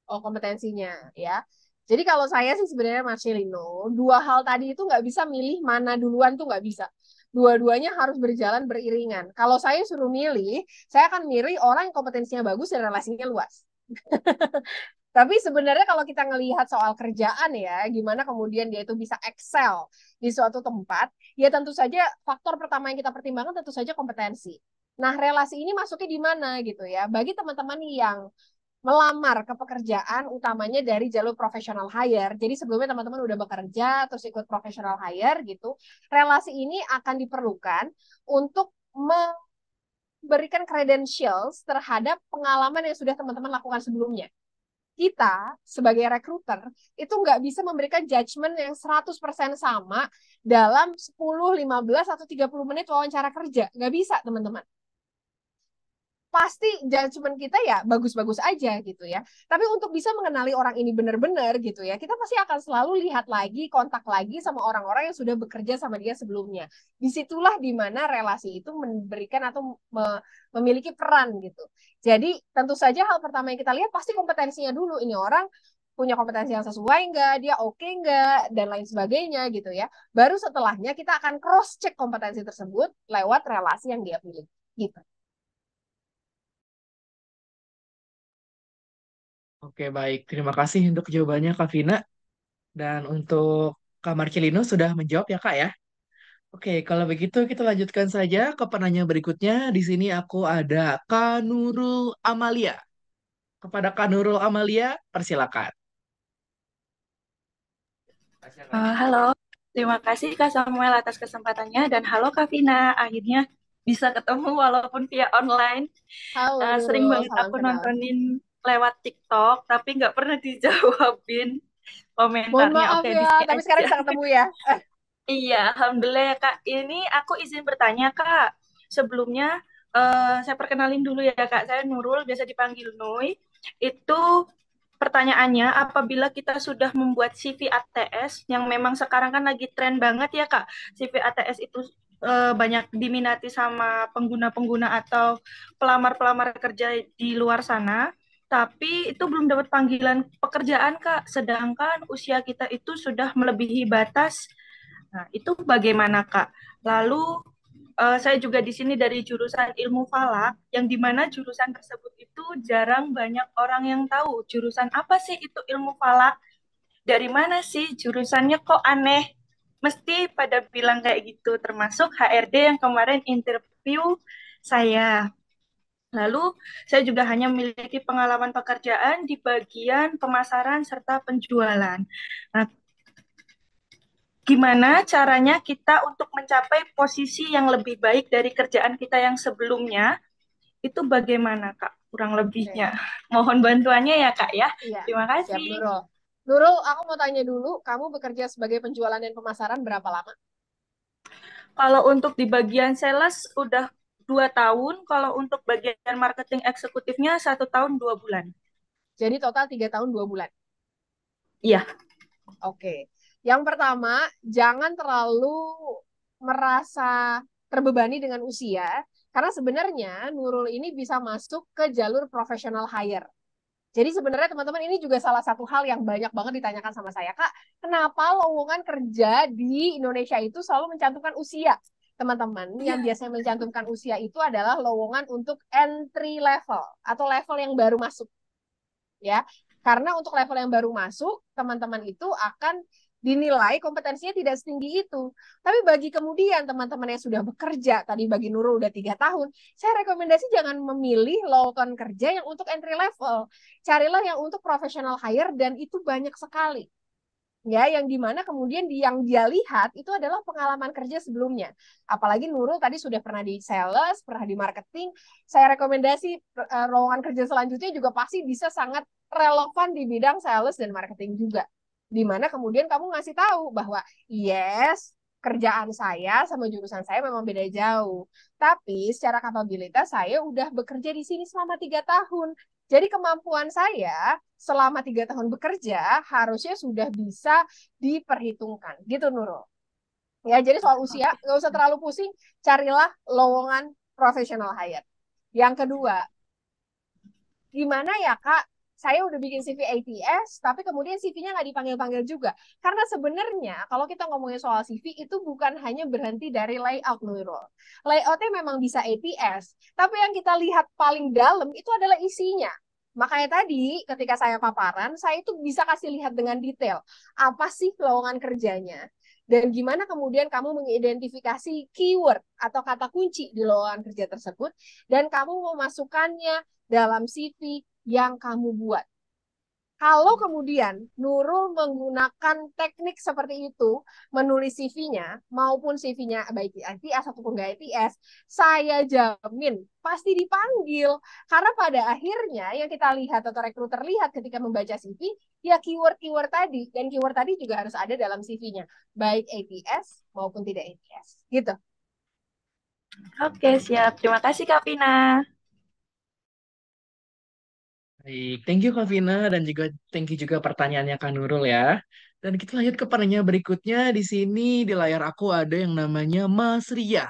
Oh, kompetensinya ya. Jadi kalau saya sih sebenarnya Marcelino, dua hal tadi itu nggak bisa milih mana duluan tuh nggak bisa. Dua-duanya harus berjalan beriringan. Kalau saya suruh milih, saya akan milih orang yang kompetensinya bagus dan relasinya luas. Tapi sebenarnya kalau kita ngelihat soal kerjaan ya, gimana kemudian dia itu bisa excel di suatu tempat, ya tentu saja faktor pertama yang kita pertimbangkan tentu saja kompetensi. Nah, relasi ini masuknya di mana gitu ya. Bagi teman-teman yang melamar ke pekerjaan utamanya dari jalur professional hire. Jadi sebelumnya teman-teman udah bekerja terus ikut professional hire gitu. Relasi ini akan diperlukan untuk memberikan credentials terhadap pengalaman yang sudah teman-teman lakukan sebelumnya kita sebagai rekruter itu nggak bisa memberikan judgement yang 100% sama dalam 10, 15, atau 30 menit wawancara kerja. Nggak bisa, teman-teman pasti judgement kita ya bagus-bagus aja gitu ya. Tapi untuk bisa mengenali orang ini benar-benar gitu ya, kita pasti akan selalu lihat lagi, kontak lagi sama orang-orang yang sudah bekerja sama dia sebelumnya. Disitulah dimana relasi itu memberikan atau me memiliki peran gitu. Jadi tentu saja hal pertama yang kita lihat pasti kompetensinya dulu. Ini orang punya kompetensi yang sesuai enggak, dia oke okay enggak, dan lain sebagainya gitu ya. Baru setelahnya kita akan cross-check kompetensi tersebut lewat relasi yang dia pilih gitu. Oke, baik. Terima kasih untuk jawabannya, Kak Vina. Dan untuk Kak Marcelino sudah menjawab ya, Kak ya. Oke, kalau begitu kita lanjutkan saja ke penanya berikutnya. Di sini aku ada Kak Nurul Amalia. Kepada Kak Nurul Amalia, persilakan. Uh, halo, terima kasih Kak Samuel atas kesempatannya. Dan halo Kak Vina, akhirnya bisa ketemu walaupun via online. Halo, uh, sering banget halo, aku kenal. nontonin lewat TikTok tapi nggak pernah dijawabin komentarnya. Mohon maaf Oke, ya, tapi sekarang kita ketemu ya. iya, alhamdulillah ya Kak. Ini aku izin bertanya Kak. Sebelumnya uh, saya perkenalin dulu ya Kak. Saya Nurul, biasa dipanggil Nui. Itu pertanyaannya apabila kita sudah membuat CV ATS yang memang sekarang kan lagi tren banget ya Kak. CV ATS itu eh, banyak diminati sama pengguna-pengguna atau pelamar-pelamar kerja di luar sana tapi itu belum dapat panggilan pekerjaan kak sedangkan usia kita itu sudah melebihi batas nah itu bagaimana kak lalu uh, saya juga di sini dari jurusan ilmu falak yang dimana jurusan tersebut itu jarang banyak orang yang tahu jurusan apa sih itu ilmu falak dari mana sih jurusannya kok aneh mesti pada bilang kayak gitu termasuk HRD yang kemarin interview saya Lalu, saya juga hanya memiliki pengalaman pekerjaan di bagian pemasaran serta penjualan. Nah, gimana caranya kita untuk mencapai posisi yang lebih baik dari kerjaan kita yang sebelumnya? Itu bagaimana, Kak? Kurang lebihnya. Oke. Mohon bantuannya ya, Kak, ya. Iya. Terima kasih. Siap, Nurul. Nurul, aku mau tanya dulu, kamu bekerja sebagai penjualan dan pemasaran berapa lama? Kalau untuk di bagian sales, udah dua tahun, kalau untuk bagian marketing eksekutifnya satu tahun dua bulan. Jadi total tiga tahun dua bulan? Iya. Oke. Yang pertama, jangan terlalu merasa terbebani dengan usia, karena sebenarnya Nurul ini bisa masuk ke jalur profesional hire. Jadi sebenarnya teman-teman ini juga salah satu hal yang banyak banget ditanyakan sama saya, Kak, kenapa lowongan kerja di Indonesia itu selalu mencantumkan usia? teman-teman iya. yang biasanya mencantumkan usia itu adalah lowongan untuk entry level atau level yang baru masuk ya karena untuk level yang baru masuk teman-teman itu akan dinilai kompetensinya tidak setinggi itu tapi bagi kemudian teman-teman yang sudah bekerja tadi bagi Nurul udah tiga tahun saya rekomendasi jangan memilih lowongan kerja yang untuk entry level carilah yang untuk professional hire dan itu banyak sekali ya yang dimana kemudian yang dia lihat itu adalah pengalaman kerja sebelumnya apalagi Nurul tadi sudah pernah di sales pernah di marketing saya rekomendasi uh, kerja selanjutnya juga pasti bisa sangat relevan di bidang sales dan marketing juga dimana kemudian kamu ngasih tahu bahwa yes kerjaan saya sama jurusan saya memang beda jauh. Tapi secara kapabilitas saya udah bekerja di sini selama tiga tahun. Jadi kemampuan saya selama tiga tahun bekerja harusnya sudah bisa diperhitungkan, gitu Nurul. Ya, jadi soal usia nggak usah terlalu pusing, carilah lowongan professional hire. Yang kedua, gimana ya kak saya udah bikin CV ATS, tapi kemudian CV-nya nggak dipanggil-panggil juga. Karena sebenarnya kalau kita ngomongin soal CV itu bukan hanya berhenti dari layout Nurul. Layoutnya memang bisa ATS, tapi yang kita lihat paling dalam itu adalah isinya. Makanya tadi ketika saya paparan, saya itu bisa kasih lihat dengan detail apa sih lowongan kerjanya dan gimana kemudian kamu mengidentifikasi keyword atau kata kunci di lowongan kerja tersebut dan kamu memasukkannya dalam CV yang kamu buat. Kalau hmm. kemudian Nurul menggunakan teknik seperti itu, menulis CV-nya maupun CV-nya baik di ITS ataupun nggak ITS, saya jamin pasti dipanggil. Karena pada akhirnya yang kita lihat atau rekruter lihat ketika membaca CV, ya keyword-keyword tadi. Dan keyword tadi juga harus ada dalam CV-nya, baik ITS maupun tidak ITS. Gitu. Oke, siap. Terima kasih Kak Pina. Baik, thank you Kak dan juga thank you juga pertanyaannya Kak Nurul ya. Dan kita lanjut ke pertanyaan berikutnya. Di sini di layar aku ada yang namanya Mas Ria.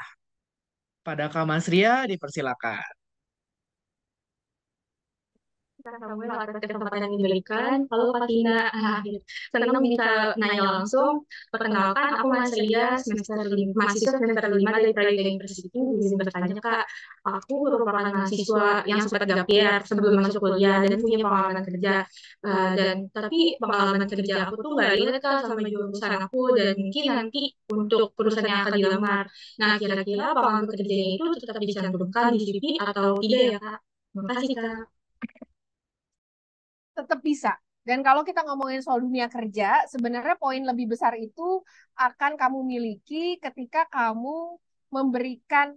Pada Kak Mas Ria, dipersilakan karena Samuel atas kesempatan yang diberikan. Halo Fatina, ah, senang bisa nanya langsung. Perkenalkan, aku Mas Ria, semester lima, mahasiswa semester lima dari Pride University. Izin bertanya, Kak, aku merupakan mahasiswa yang sempat gapir sebelum masuk kuliah dan punya pengalaman kerja. Uh, dan Tapi pengalaman kerja aku tuh nggak relate Kak sama jurusan aku dan mungkin nanti untuk perusahaan yang akan dilamar. Nah, kira-kira pengalaman kerjanya itu tetap dicantumkan di CV atau tidak ya, Kak? Terima kasih, Kak tetap bisa. Dan kalau kita ngomongin soal dunia kerja, sebenarnya poin lebih besar itu akan kamu miliki ketika kamu memberikan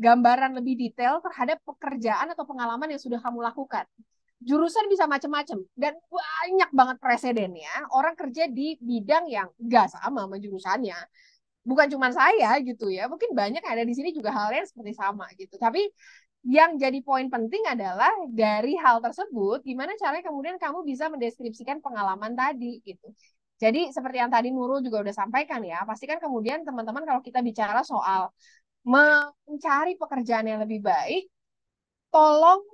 gambaran lebih detail terhadap pekerjaan atau pengalaman yang sudah kamu lakukan. Jurusan bisa macam-macam dan banyak banget presidennya. Orang kerja di bidang yang nggak sama sama jurusannya. Bukan cuma saya gitu ya, mungkin banyak yang ada di sini juga hal yang seperti sama gitu. Tapi yang jadi poin penting adalah dari hal tersebut gimana caranya kemudian kamu bisa mendeskripsikan pengalaman tadi gitu. Jadi seperti yang tadi Nurul juga udah sampaikan ya, pastikan kemudian teman-teman kalau kita bicara soal mencari pekerjaan yang lebih baik, tolong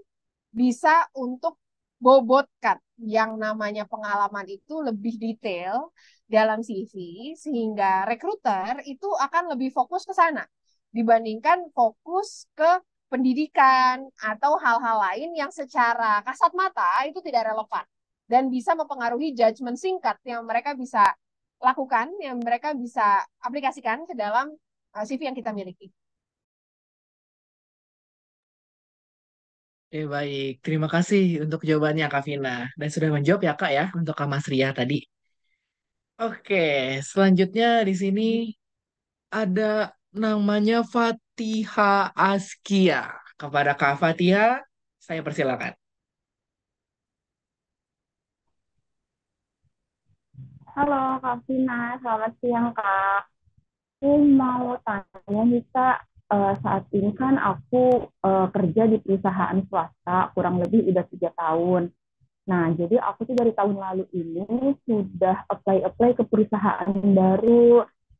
bisa untuk bobotkan yang namanya pengalaman itu lebih detail dalam CV sehingga rekruter itu akan lebih fokus ke sana dibandingkan fokus ke pendidikan, atau hal-hal lain yang secara kasat mata itu tidak relevan dan bisa mempengaruhi judgement singkat yang mereka bisa lakukan, yang mereka bisa aplikasikan ke dalam uh, CV yang kita miliki. Eh, baik, terima kasih untuk jawabannya Kak Vina. Dan sudah menjawab ya Kak ya untuk Kak Mas Ria tadi. Oke, selanjutnya di sini ada namanya Fat Fatiha Askia. Kepada Kak Fatiha, saya persilakan. Halo Kak Vina, selamat siang Kak. Aku mau tanya bisa uh, eh, saat ini kan aku uh, kerja di perusahaan swasta kurang lebih udah tiga tahun. Nah, jadi aku tuh dari tahun lalu ini sudah apply-apply ke perusahaan baru,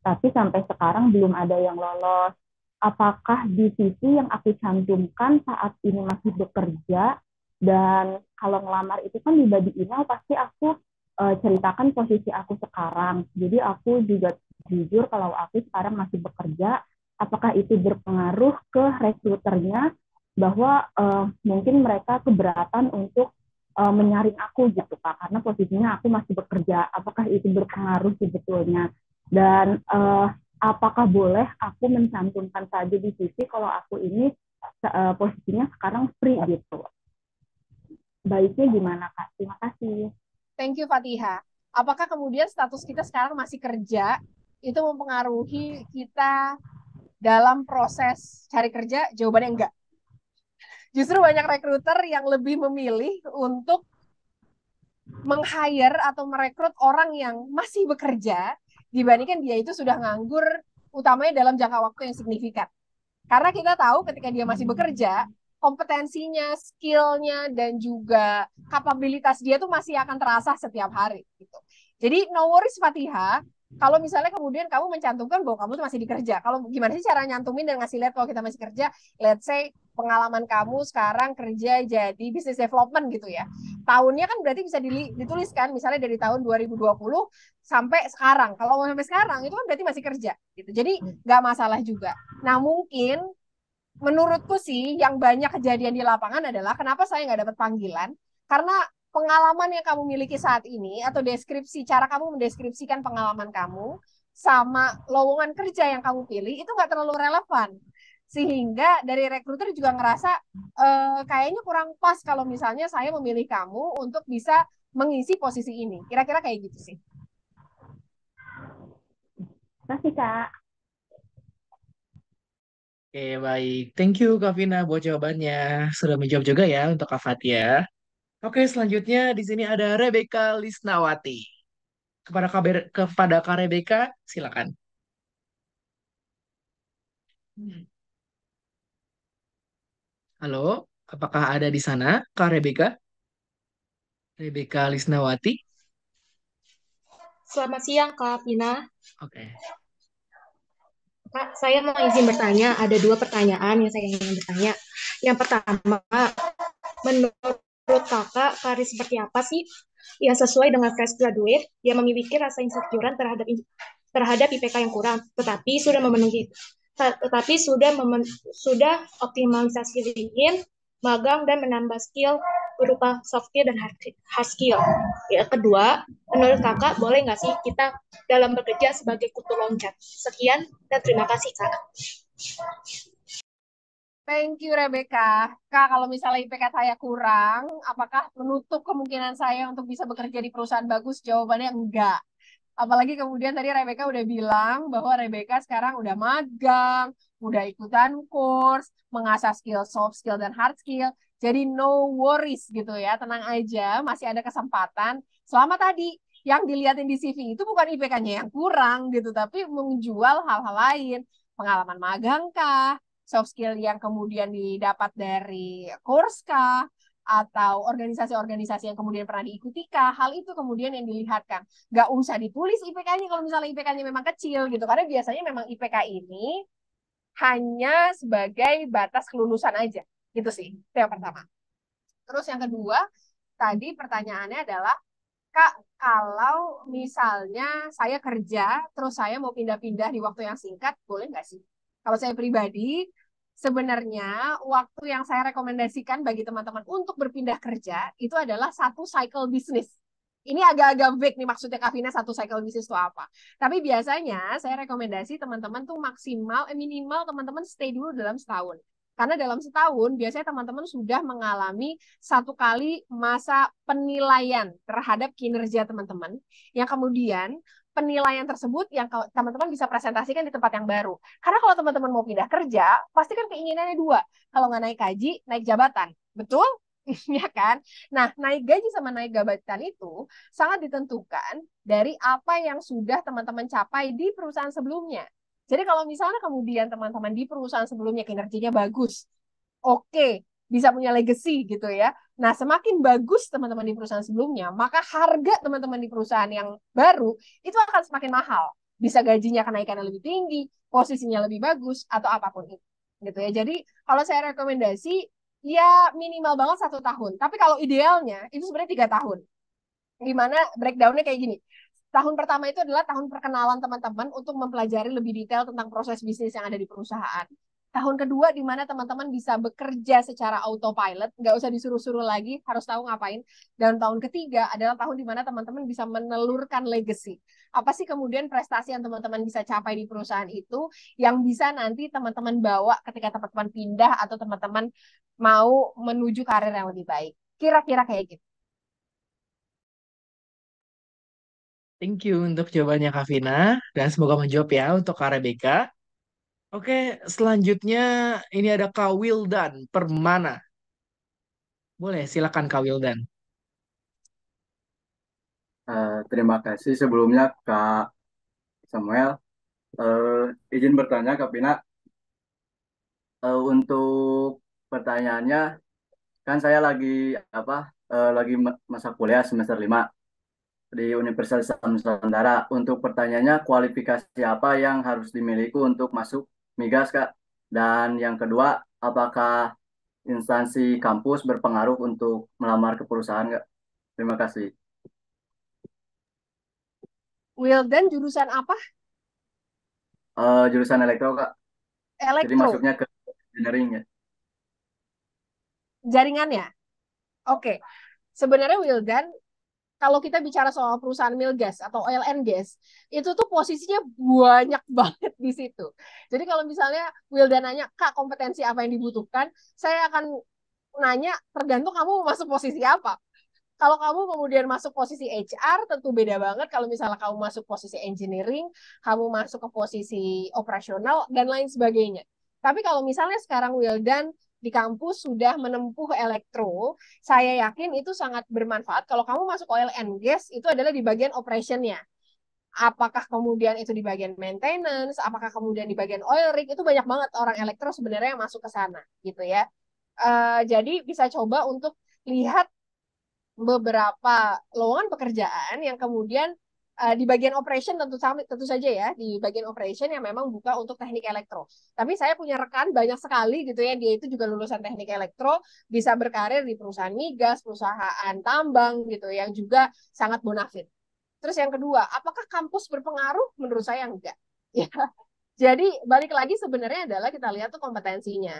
tapi sampai sekarang belum ada yang lolos apakah di sisi yang aku cantumkan saat ini masih bekerja dan kalau ngelamar itu kan di body email pasti aku e, ceritakan posisi aku sekarang. Jadi aku juga jujur kalau aku sekarang masih bekerja, apakah itu berpengaruh ke rekruternya bahwa e, mungkin mereka keberatan untuk e, menyaring aku gitu Pak karena posisinya aku masih bekerja. Apakah itu berpengaruh sebetulnya? Dan e, apakah boleh aku mencantumkan saja di sisi kalau aku ini uh, posisinya sekarang free gitu. Baiknya gimana Kak? Terima kasih. Thank you Fatiha. Apakah kemudian status kita sekarang masih kerja itu mempengaruhi kita dalam proses cari kerja? Jawabannya enggak. Justru banyak rekruter yang lebih memilih untuk meng-hire atau merekrut orang yang masih bekerja dibandingkan dia itu sudah nganggur utamanya dalam jangka waktu yang signifikan. Karena kita tahu ketika dia masih bekerja, kompetensinya, skillnya, dan juga kapabilitas dia tuh masih akan terasa setiap hari. Gitu. Jadi no worries Fatiha, kalau misalnya kemudian kamu mencantumkan bahwa kamu tuh masih dikerja, kalau gimana sih cara nyantumin dan ngasih lihat kalau kita masih kerja, let's say pengalaman kamu sekarang kerja jadi business development gitu ya. Tahunnya kan berarti bisa dituliskan misalnya dari tahun 2020 sampai sekarang. Kalau sampai sekarang itu kan berarti masih kerja gitu. Jadi hmm. nggak masalah juga. Nah mungkin menurutku sih yang banyak kejadian di lapangan adalah kenapa saya nggak dapat panggilan karena pengalaman yang kamu miliki saat ini atau deskripsi cara kamu mendeskripsikan pengalaman kamu sama lowongan kerja yang kamu pilih itu nggak terlalu relevan sehingga dari rekruter juga ngerasa e, kayaknya kurang pas kalau misalnya saya memilih kamu untuk bisa mengisi posisi ini. Kira-kira kayak gitu sih. Masih kak. Oke baik, thank you Kak Vina buat jawabannya. Sudah menjawab juga ya untuk Kak Fatia. Oke selanjutnya di sini ada Rebecca Lisnawati. Kepada Kak, kepada Kak Rebecca silakan. Hmm. Halo, apakah ada di sana Kak Rebeka? Rebeka Lisnawati? Selamat siang Kak Pina. Oke. Okay. Kak, saya mau izin bertanya. Ada dua pertanyaan yang saya ingin bertanya. Yang pertama, menurut kakak, karir seperti apa sih yang sesuai dengan fresh graduate yang memiliki rasa insecurean terhadap terhadap IPK yang kurang, tetapi sudah memenuhi tetapi sudah sudah optimalisasi dingin magang dan menambah skill berupa soft skill dan hard skill. Ya, kedua, menurut kakak boleh nggak sih kita dalam bekerja sebagai kutu loncat? Sekian dan terima kasih kak. Thank you Rebecca. Kak, kalau misalnya IPK saya kurang, apakah menutup kemungkinan saya untuk bisa bekerja di perusahaan bagus? Jawabannya enggak. Apalagi kemudian tadi Rebecca udah bilang bahwa Rebecca sekarang udah magang, udah ikutan kurs, mengasah skill soft skill dan hard skill. Jadi no worries gitu ya, tenang aja, masih ada kesempatan. Selama tadi yang dilihatin di CV itu bukan IPK-nya yang kurang gitu, tapi menjual hal-hal lain, pengalaman magang kah, soft skill yang kemudian didapat dari kurs kah, atau organisasi-organisasi yang kemudian pernah diikuti kah, hal itu kemudian yang dilihatkan. Gak usah ditulis IPK-nya kalau misalnya IPK-nya memang kecil gitu, karena biasanya memang IPK ini hanya sebagai batas kelulusan aja. Gitu sih, itu yang pertama. Terus yang kedua, tadi pertanyaannya adalah, Kak, kalau misalnya saya kerja, terus saya mau pindah-pindah di waktu yang singkat, boleh nggak sih? Kalau saya pribadi, sebenarnya waktu yang saya rekomendasikan bagi teman-teman untuk berpindah kerja itu adalah satu cycle bisnis. Ini agak-agak vague nih maksudnya Kavina satu cycle bisnis itu apa. Tapi biasanya saya rekomendasi teman-teman tuh maksimal, eh, minimal teman-teman stay dulu dalam setahun. Karena dalam setahun biasanya teman-teman sudah mengalami satu kali masa penilaian terhadap kinerja teman-teman yang kemudian penilaian tersebut yang teman-teman bisa presentasikan di tempat yang baru. Karena kalau teman-teman mau pindah kerja, pasti kan keinginannya dua. Kalau nggak naik gaji, naik jabatan. Betul? ya kan? Nah, naik gaji sama naik jabatan itu sangat ditentukan dari apa yang sudah teman-teman capai di perusahaan sebelumnya. Jadi kalau misalnya kemudian teman-teman di perusahaan sebelumnya kinerjanya bagus, oke, okay, bisa punya legacy gitu ya. Nah, semakin bagus teman-teman di perusahaan sebelumnya, maka harga teman-teman di perusahaan yang baru itu akan semakin mahal. Bisa gajinya kenaikannya lebih tinggi, posisinya lebih bagus, atau apapun itu. Gitu ya. Jadi, kalau saya rekomendasi, ya minimal banget satu tahun. Tapi kalau idealnya, itu sebenarnya tiga tahun. Gimana breakdownnya kayak gini. Tahun pertama itu adalah tahun perkenalan teman-teman untuk mempelajari lebih detail tentang proses bisnis yang ada di perusahaan tahun kedua di mana teman-teman bisa bekerja secara autopilot, nggak usah disuruh-suruh lagi, harus tahu ngapain. Dan tahun ketiga adalah tahun di mana teman-teman bisa menelurkan legacy. Apa sih kemudian prestasi yang teman-teman bisa capai di perusahaan itu yang bisa nanti teman-teman bawa ketika teman-teman pindah atau teman-teman mau menuju karir yang lebih baik. Kira-kira kayak gitu. Thank you untuk jawabannya Kavina dan semoga menjawab ya untuk Kak Rebecca. Oke, selanjutnya ini ada Kak Wildan Permana. Boleh, silakan Kak Wildan. Uh, terima kasih sebelumnya Kak Samuel. Uh, izin bertanya Kak Pina. Uh, untuk pertanyaannya, kan saya lagi apa? Uh, lagi masa kuliah semester lima di Universitas Nusantara. Untuk pertanyaannya, kualifikasi apa yang harus dimiliki untuk masuk migas kak dan yang kedua apakah instansi kampus berpengaruh untuk melamar ke perusahaan kak terima kasih Wildan jurusan apa uh, jurusan elektro kak elektro jadi masuknya ke engineering ya jaringannya oke okay. sebenarnya Wildan kalau kita bicara soal perusahaan milgas atau oil and gas, itu tuh posisinya banyak banget di situ. Jadi kalau misalnya Wilda nanya, Kak, kompetensi apa yang dibutuhkan? Saya akan nanya, tergantung kamu masuk posisi apa. Kalau kamu kemudian masuk posisi HR, tentu beda banget kalau misalnya kamu masuk posisi engineering, kamu masuk ke posisi operasional, dan lain sebagainya. Tapi kalau misalnya sekarang Wildan di kampus sudah menempuh elektro, saya yakin itu sangat bermanfaat. Kalau kamu masuk oil and gas, itu adalah di bagian operationnya. Apakah kemudian itu di bagian maintenance, apakah kemudian di bagian oil rig, itu banyak banget orang elektro sebenarnya yang masuk ke sana, gitu ya. Uh, jadi bisa coba untuk lihat beberapa lowongan pekerjaan yang kemudian Eh, di bagian operation tentu tentu saja ya di bagian operation yang memang buka untuk teknik elektro. Tapi saya punya rekan banyak sekali gitu ya dia itu juga lulusan teknik elektro bisa berkarir di perusahaan migas, perusahaan tambang gitu yang juga sangat bonafit. Terus yang kedua, apakah kampus berpengaruh? Menurut saya enggak. Ya. Jadi balik lagi sebenarnya adalah kita lihat tuh kompetensinya.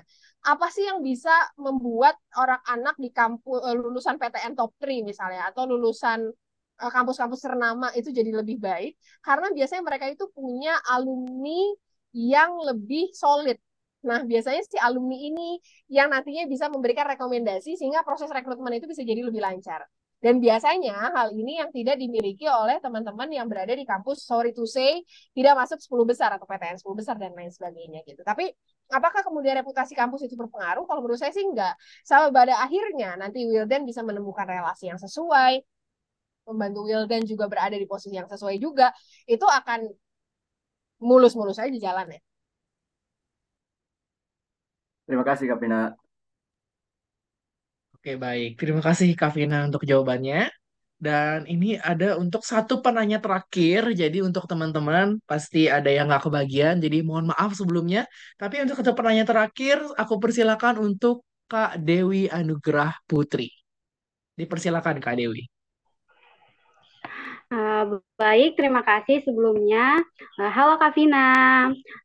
Apa sih yang bisa membuat orang anak di kampus eh, lulusan PTN top 3 misalnya atau lulusan Eh, kampus-kampus ternama itu jadi lebih baik karena biasanya mereka itu punya alumni yang lebih solid. Nah, biasanya si alumni ini yang nantinya bisa memberikan rekomendasi sehingga proses rekrutmen itu bisa jadi lebih lancar. Dan biasanya hal ini yang tidak dimiliki oleh teman-teman yang berada di kampus, sorry to say, tidak masuk 10 besar atau PTN 10 besar dan lain sebagainya gitu. Tapi apakah kemudian reputasi kampus itu berpengaruh? Kalau menurut saya sih enggak. Sama pada akhirnya nanti Wilden bisa menemukan relasi yang sesuai, membantu Wilden juga berada di posisi yang sesuai juga, itu akan mulus-mulus aja di jalan ya. Terima kasih Kak Oke baik, terima kasih Kak untuk jawabannya. Dan ini ada untuk satu penanya terakhir. Jadi untuk teman-teman pasti ada yang nggak kebagian. Jadi mohon maaf sebelumnya. Tapi untuk satu penanya terakhir, aku persilakan untuk Kak Dewi Anugrah Putri. Dipersilakan Kak Dewi. Uh, baik, terima kasih sebelumnya. Uh, halo Kak Vina.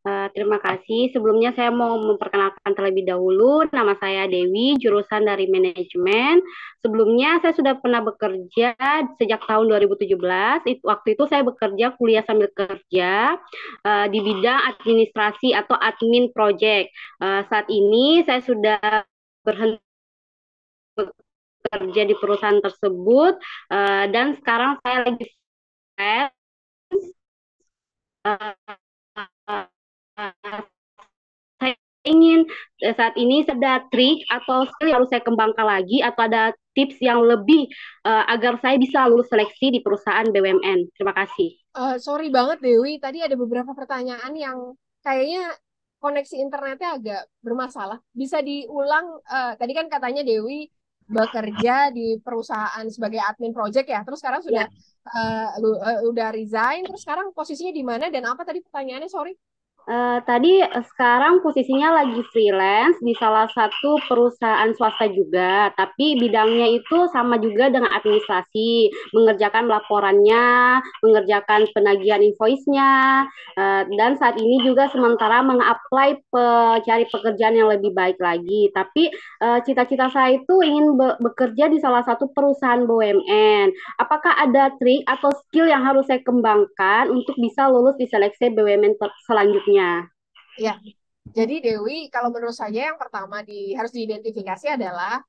Uh, terima kasih. Sebelumnya saya mau memperkenalkan terlebih dahulu. Nama saya Dewi, jurusan dari manajemen. Sebelumnya saya sudah pernah bekerja sejak tahun 2017. It, waktu itu saya bekerja kuliah sambil kerja uh, di bidang administrasi atau admin project. Uh, saat ini saya sudah berhenti kerja di perusahaan tersebut uh, dan sekarang saya lagi eh, eh, saya ingin saat ini ada trik atau skill yang harus saya kembangkan lagi atau ada tips yang lebih uh, agar saya bisa lulus seleksi di perusahaan BUMN. Terima kasih. Uh, sorry banget Dewi, tadi ada beberapa pertanyaan yang kayaknya koneksi internetnya agak bermasalah. Bisa diulang, uh, tadi kan katanya Dewi bekerja di perusahaan sebagai admin project ya. Terus sekarang sudah yeah. Ya. uh, lu, uh, udah resign. Terus sekarang posisinya di mana dan apa tadi pertanyaannya? Sorry uh, tadi sekarang posisinya lagi freelance di salah satu perusahaan swasta juga, tapi bidangnya itu sama juga dengan administrasi, mengerjakan laporannya, mengerjakan penagihan invoice-nya, uh, dan saat ini juga sementara mengapply cari pekerjaan yang lebih baik lagi. Tapi eh, cita-cita uh, saya itu ingin be bekerja di salah satu perusahaan BUMN. Apakah ada trik atau skill yang harus saya kembangkan untuk bisa lulus di seleksi BUMN selanjutnya? selanjutnya. Ya, jadi Dewi, kalau menurut saya yang pertama di harus diidentifikasi adalah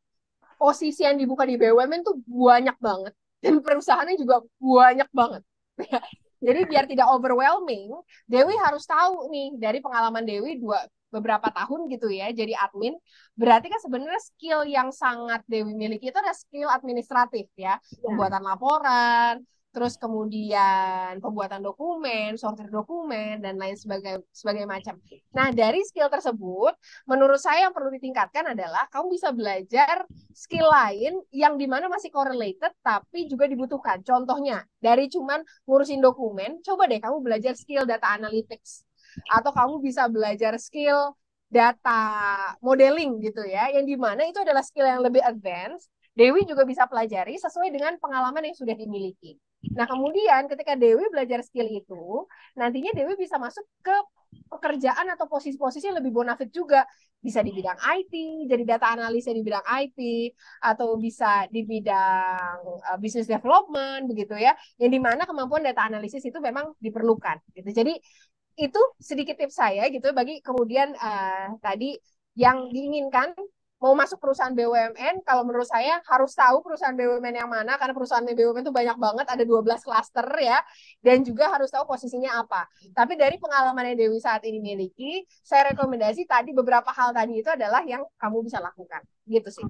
posisi yang dibuka di BUMN itu banyak banget dan perusahaannya juga banyak banget. jadi biar tidak overwhelming, Dewi harus tahu nih dari pengalaman Dewi dua beberapa tahun gitu ya jadi admin berarti kan sebenarnya skill yang sangat Dewi miliki itu adalah skill administratif ya, ya. pembuatan laporan terus kemudian pembuatan dokumen, sortir dokumen dan lain sebagai sebagai macam. Nah, dari skill tersebut menurut saya yang perlu ditingkatkan adalah kamu bisa belajar skill lain yang dimana masih correlated tapi juga dibutuhkan. Contohnya, dari cuman ngurusin dokumen, coba deh kamu belajar skill data analytics atau kamu bisa belajar skill data modeling gitu ya, yang dimana itu adalah skill yang lebih advance. Dewi juga bisa pelajari sesuai dengan pengalaman yang sudah dimiliki. Nah, kemudian ketika Dewi belajar skill itu, nantinya Dewi bisa masuk ke pekerjaan atau posisi-posisi yang lebih bonafit juga. Bisa di bidang IT, jadi data analisnya di bidang IT, atau bisa di bidang uh, business development, begitu ya. Yang dimana kemampuan data analisis itu memang diperlukan. Gitu. Jadi, itu sedikit tips saya gitu bagi kemudian uh, tadi yang diinginkan mau masuk perusahaan BUMN, kalau menurut saya harus tahu perusahaan BUMN yang mana, karena perusahaan BUMN itu banyak banget, ada 12 klaster ya, dan juga harus tahu posisinya apa. Tapi dari pengalaman yang Dewi saat ini miliki, saya rekomendasi tadi beberapa hal tadi itu adalah yang kamu bisa lakukan. Gitu sih.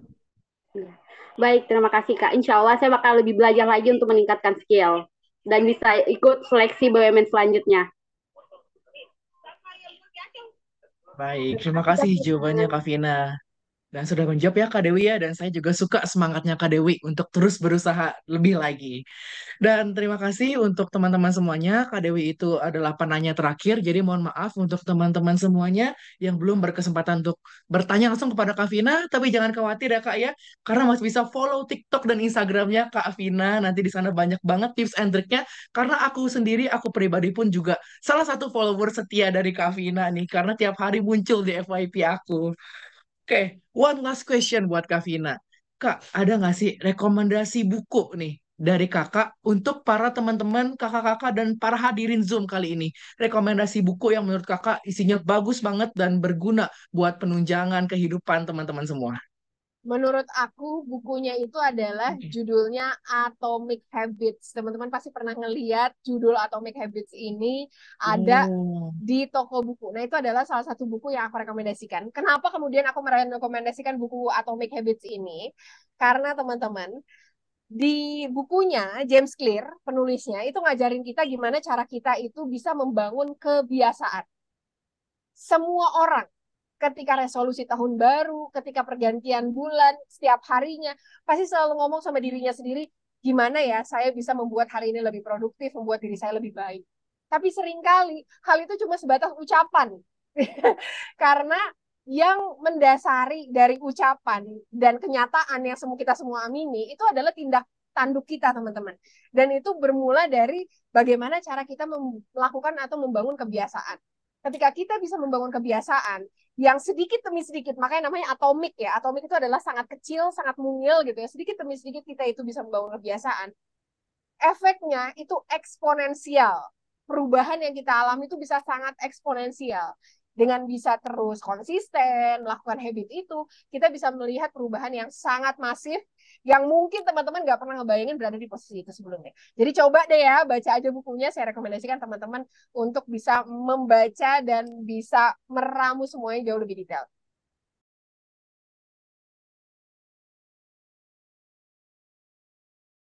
Iya. Baik, terima kasih Kak. Insya Allah saya bakal lebih belajar lagi untuk meningkatkan skill dan bisa ikut seleksi BUMN selanjutnya. Baik, terima kasih jawabannya Kak Vina dan sudah menjawab ya Kak Dewi ya dan saya juga suka semangatnya Kak Dewi untuk terus berusaha lebih lagi. Dan terima kasih untuk teman-teman semuanya. Kak Dewi itu adalah penanya terakhir jadi mohon maaf untuk teman-teman semuanya yang belum berkesempatan untuk bertanya langsung kepada Kak Vina tapi jangan khawatir ya Kak ya karena masih bisa follow TikTok dan Instagramnya Kak Vina nanti di sana banyak banget tips and triknya karena aku sendiri aku pribadi pun juga salah satu follower setia dari Kak Vina nih karena tiap hari muncul di FYP aku okay. one last question buat Kak Vina. Kak, ada nggak sih rekomendasi buku nih dari kakak untuk para teman-teman kakak-kakak dan para hadirin Zoom kali ini? Rekomendasi buku yang menurut kakak isinya bagus banget dan berguna buat penunjangan kehidupan teman-teman semua menurut aku bukunya itu adalah judulnya Atomic Habits. Teman-teman pasti pernah ngeliat judul Atomic Habits ini ada hmm. di toko buku. Nah, itu adalah salah satu buku yang aku rekomendasikan. Kenapa kemudian aku merekomendasikan buku Atomic Habits ini? Karena teman-teman, di bukunya James Clear penulisnya itu ngajarin kita gimana cara kita itu bisa membangun kebiasaan. Semua orang ketika resolusi tahun baru, ketika pergantian bulan, setiap harinya, pasti selalu ngomong sama dirinya sendiri, gimana ya saya bisa membuat hari ini lebih produktif, membuat diri saya lebih baik. Tapi seringkali hal itu cuma sebatas ucapan. Karena yang mendasari dari ucapan dan kenyataan yang semua kita semua amini itu adalah tindak tanduk kita teman-teman dan itu bermula dari bagaimana cara kita melakukan atau membangun kebiasaan ketika kita bisa membangun kebiasaan yang sedikit demi sedikit makanya namanya atomik ya atomik itu adalah sangat kecil sangat mungil gitu ya sedikit demi sedikit kita itu bisa membangun kebiasaan efeknya itu eksponensial perubahan yang kita alami itu bisa sangat eksponensial dengan bisa terus konsisten melakukan habit itu kita bisa melihat perubahan yang sangat masif yang mungkin teman-teman nggak pernah ngebayangin berada di posisi itu sebelumnya. Jadi coba deh ya baca aja bukunya. Saya rekomendasikan teman-teman untuk bisa membaca dan bisa meramu semuanya jauh lebih detail.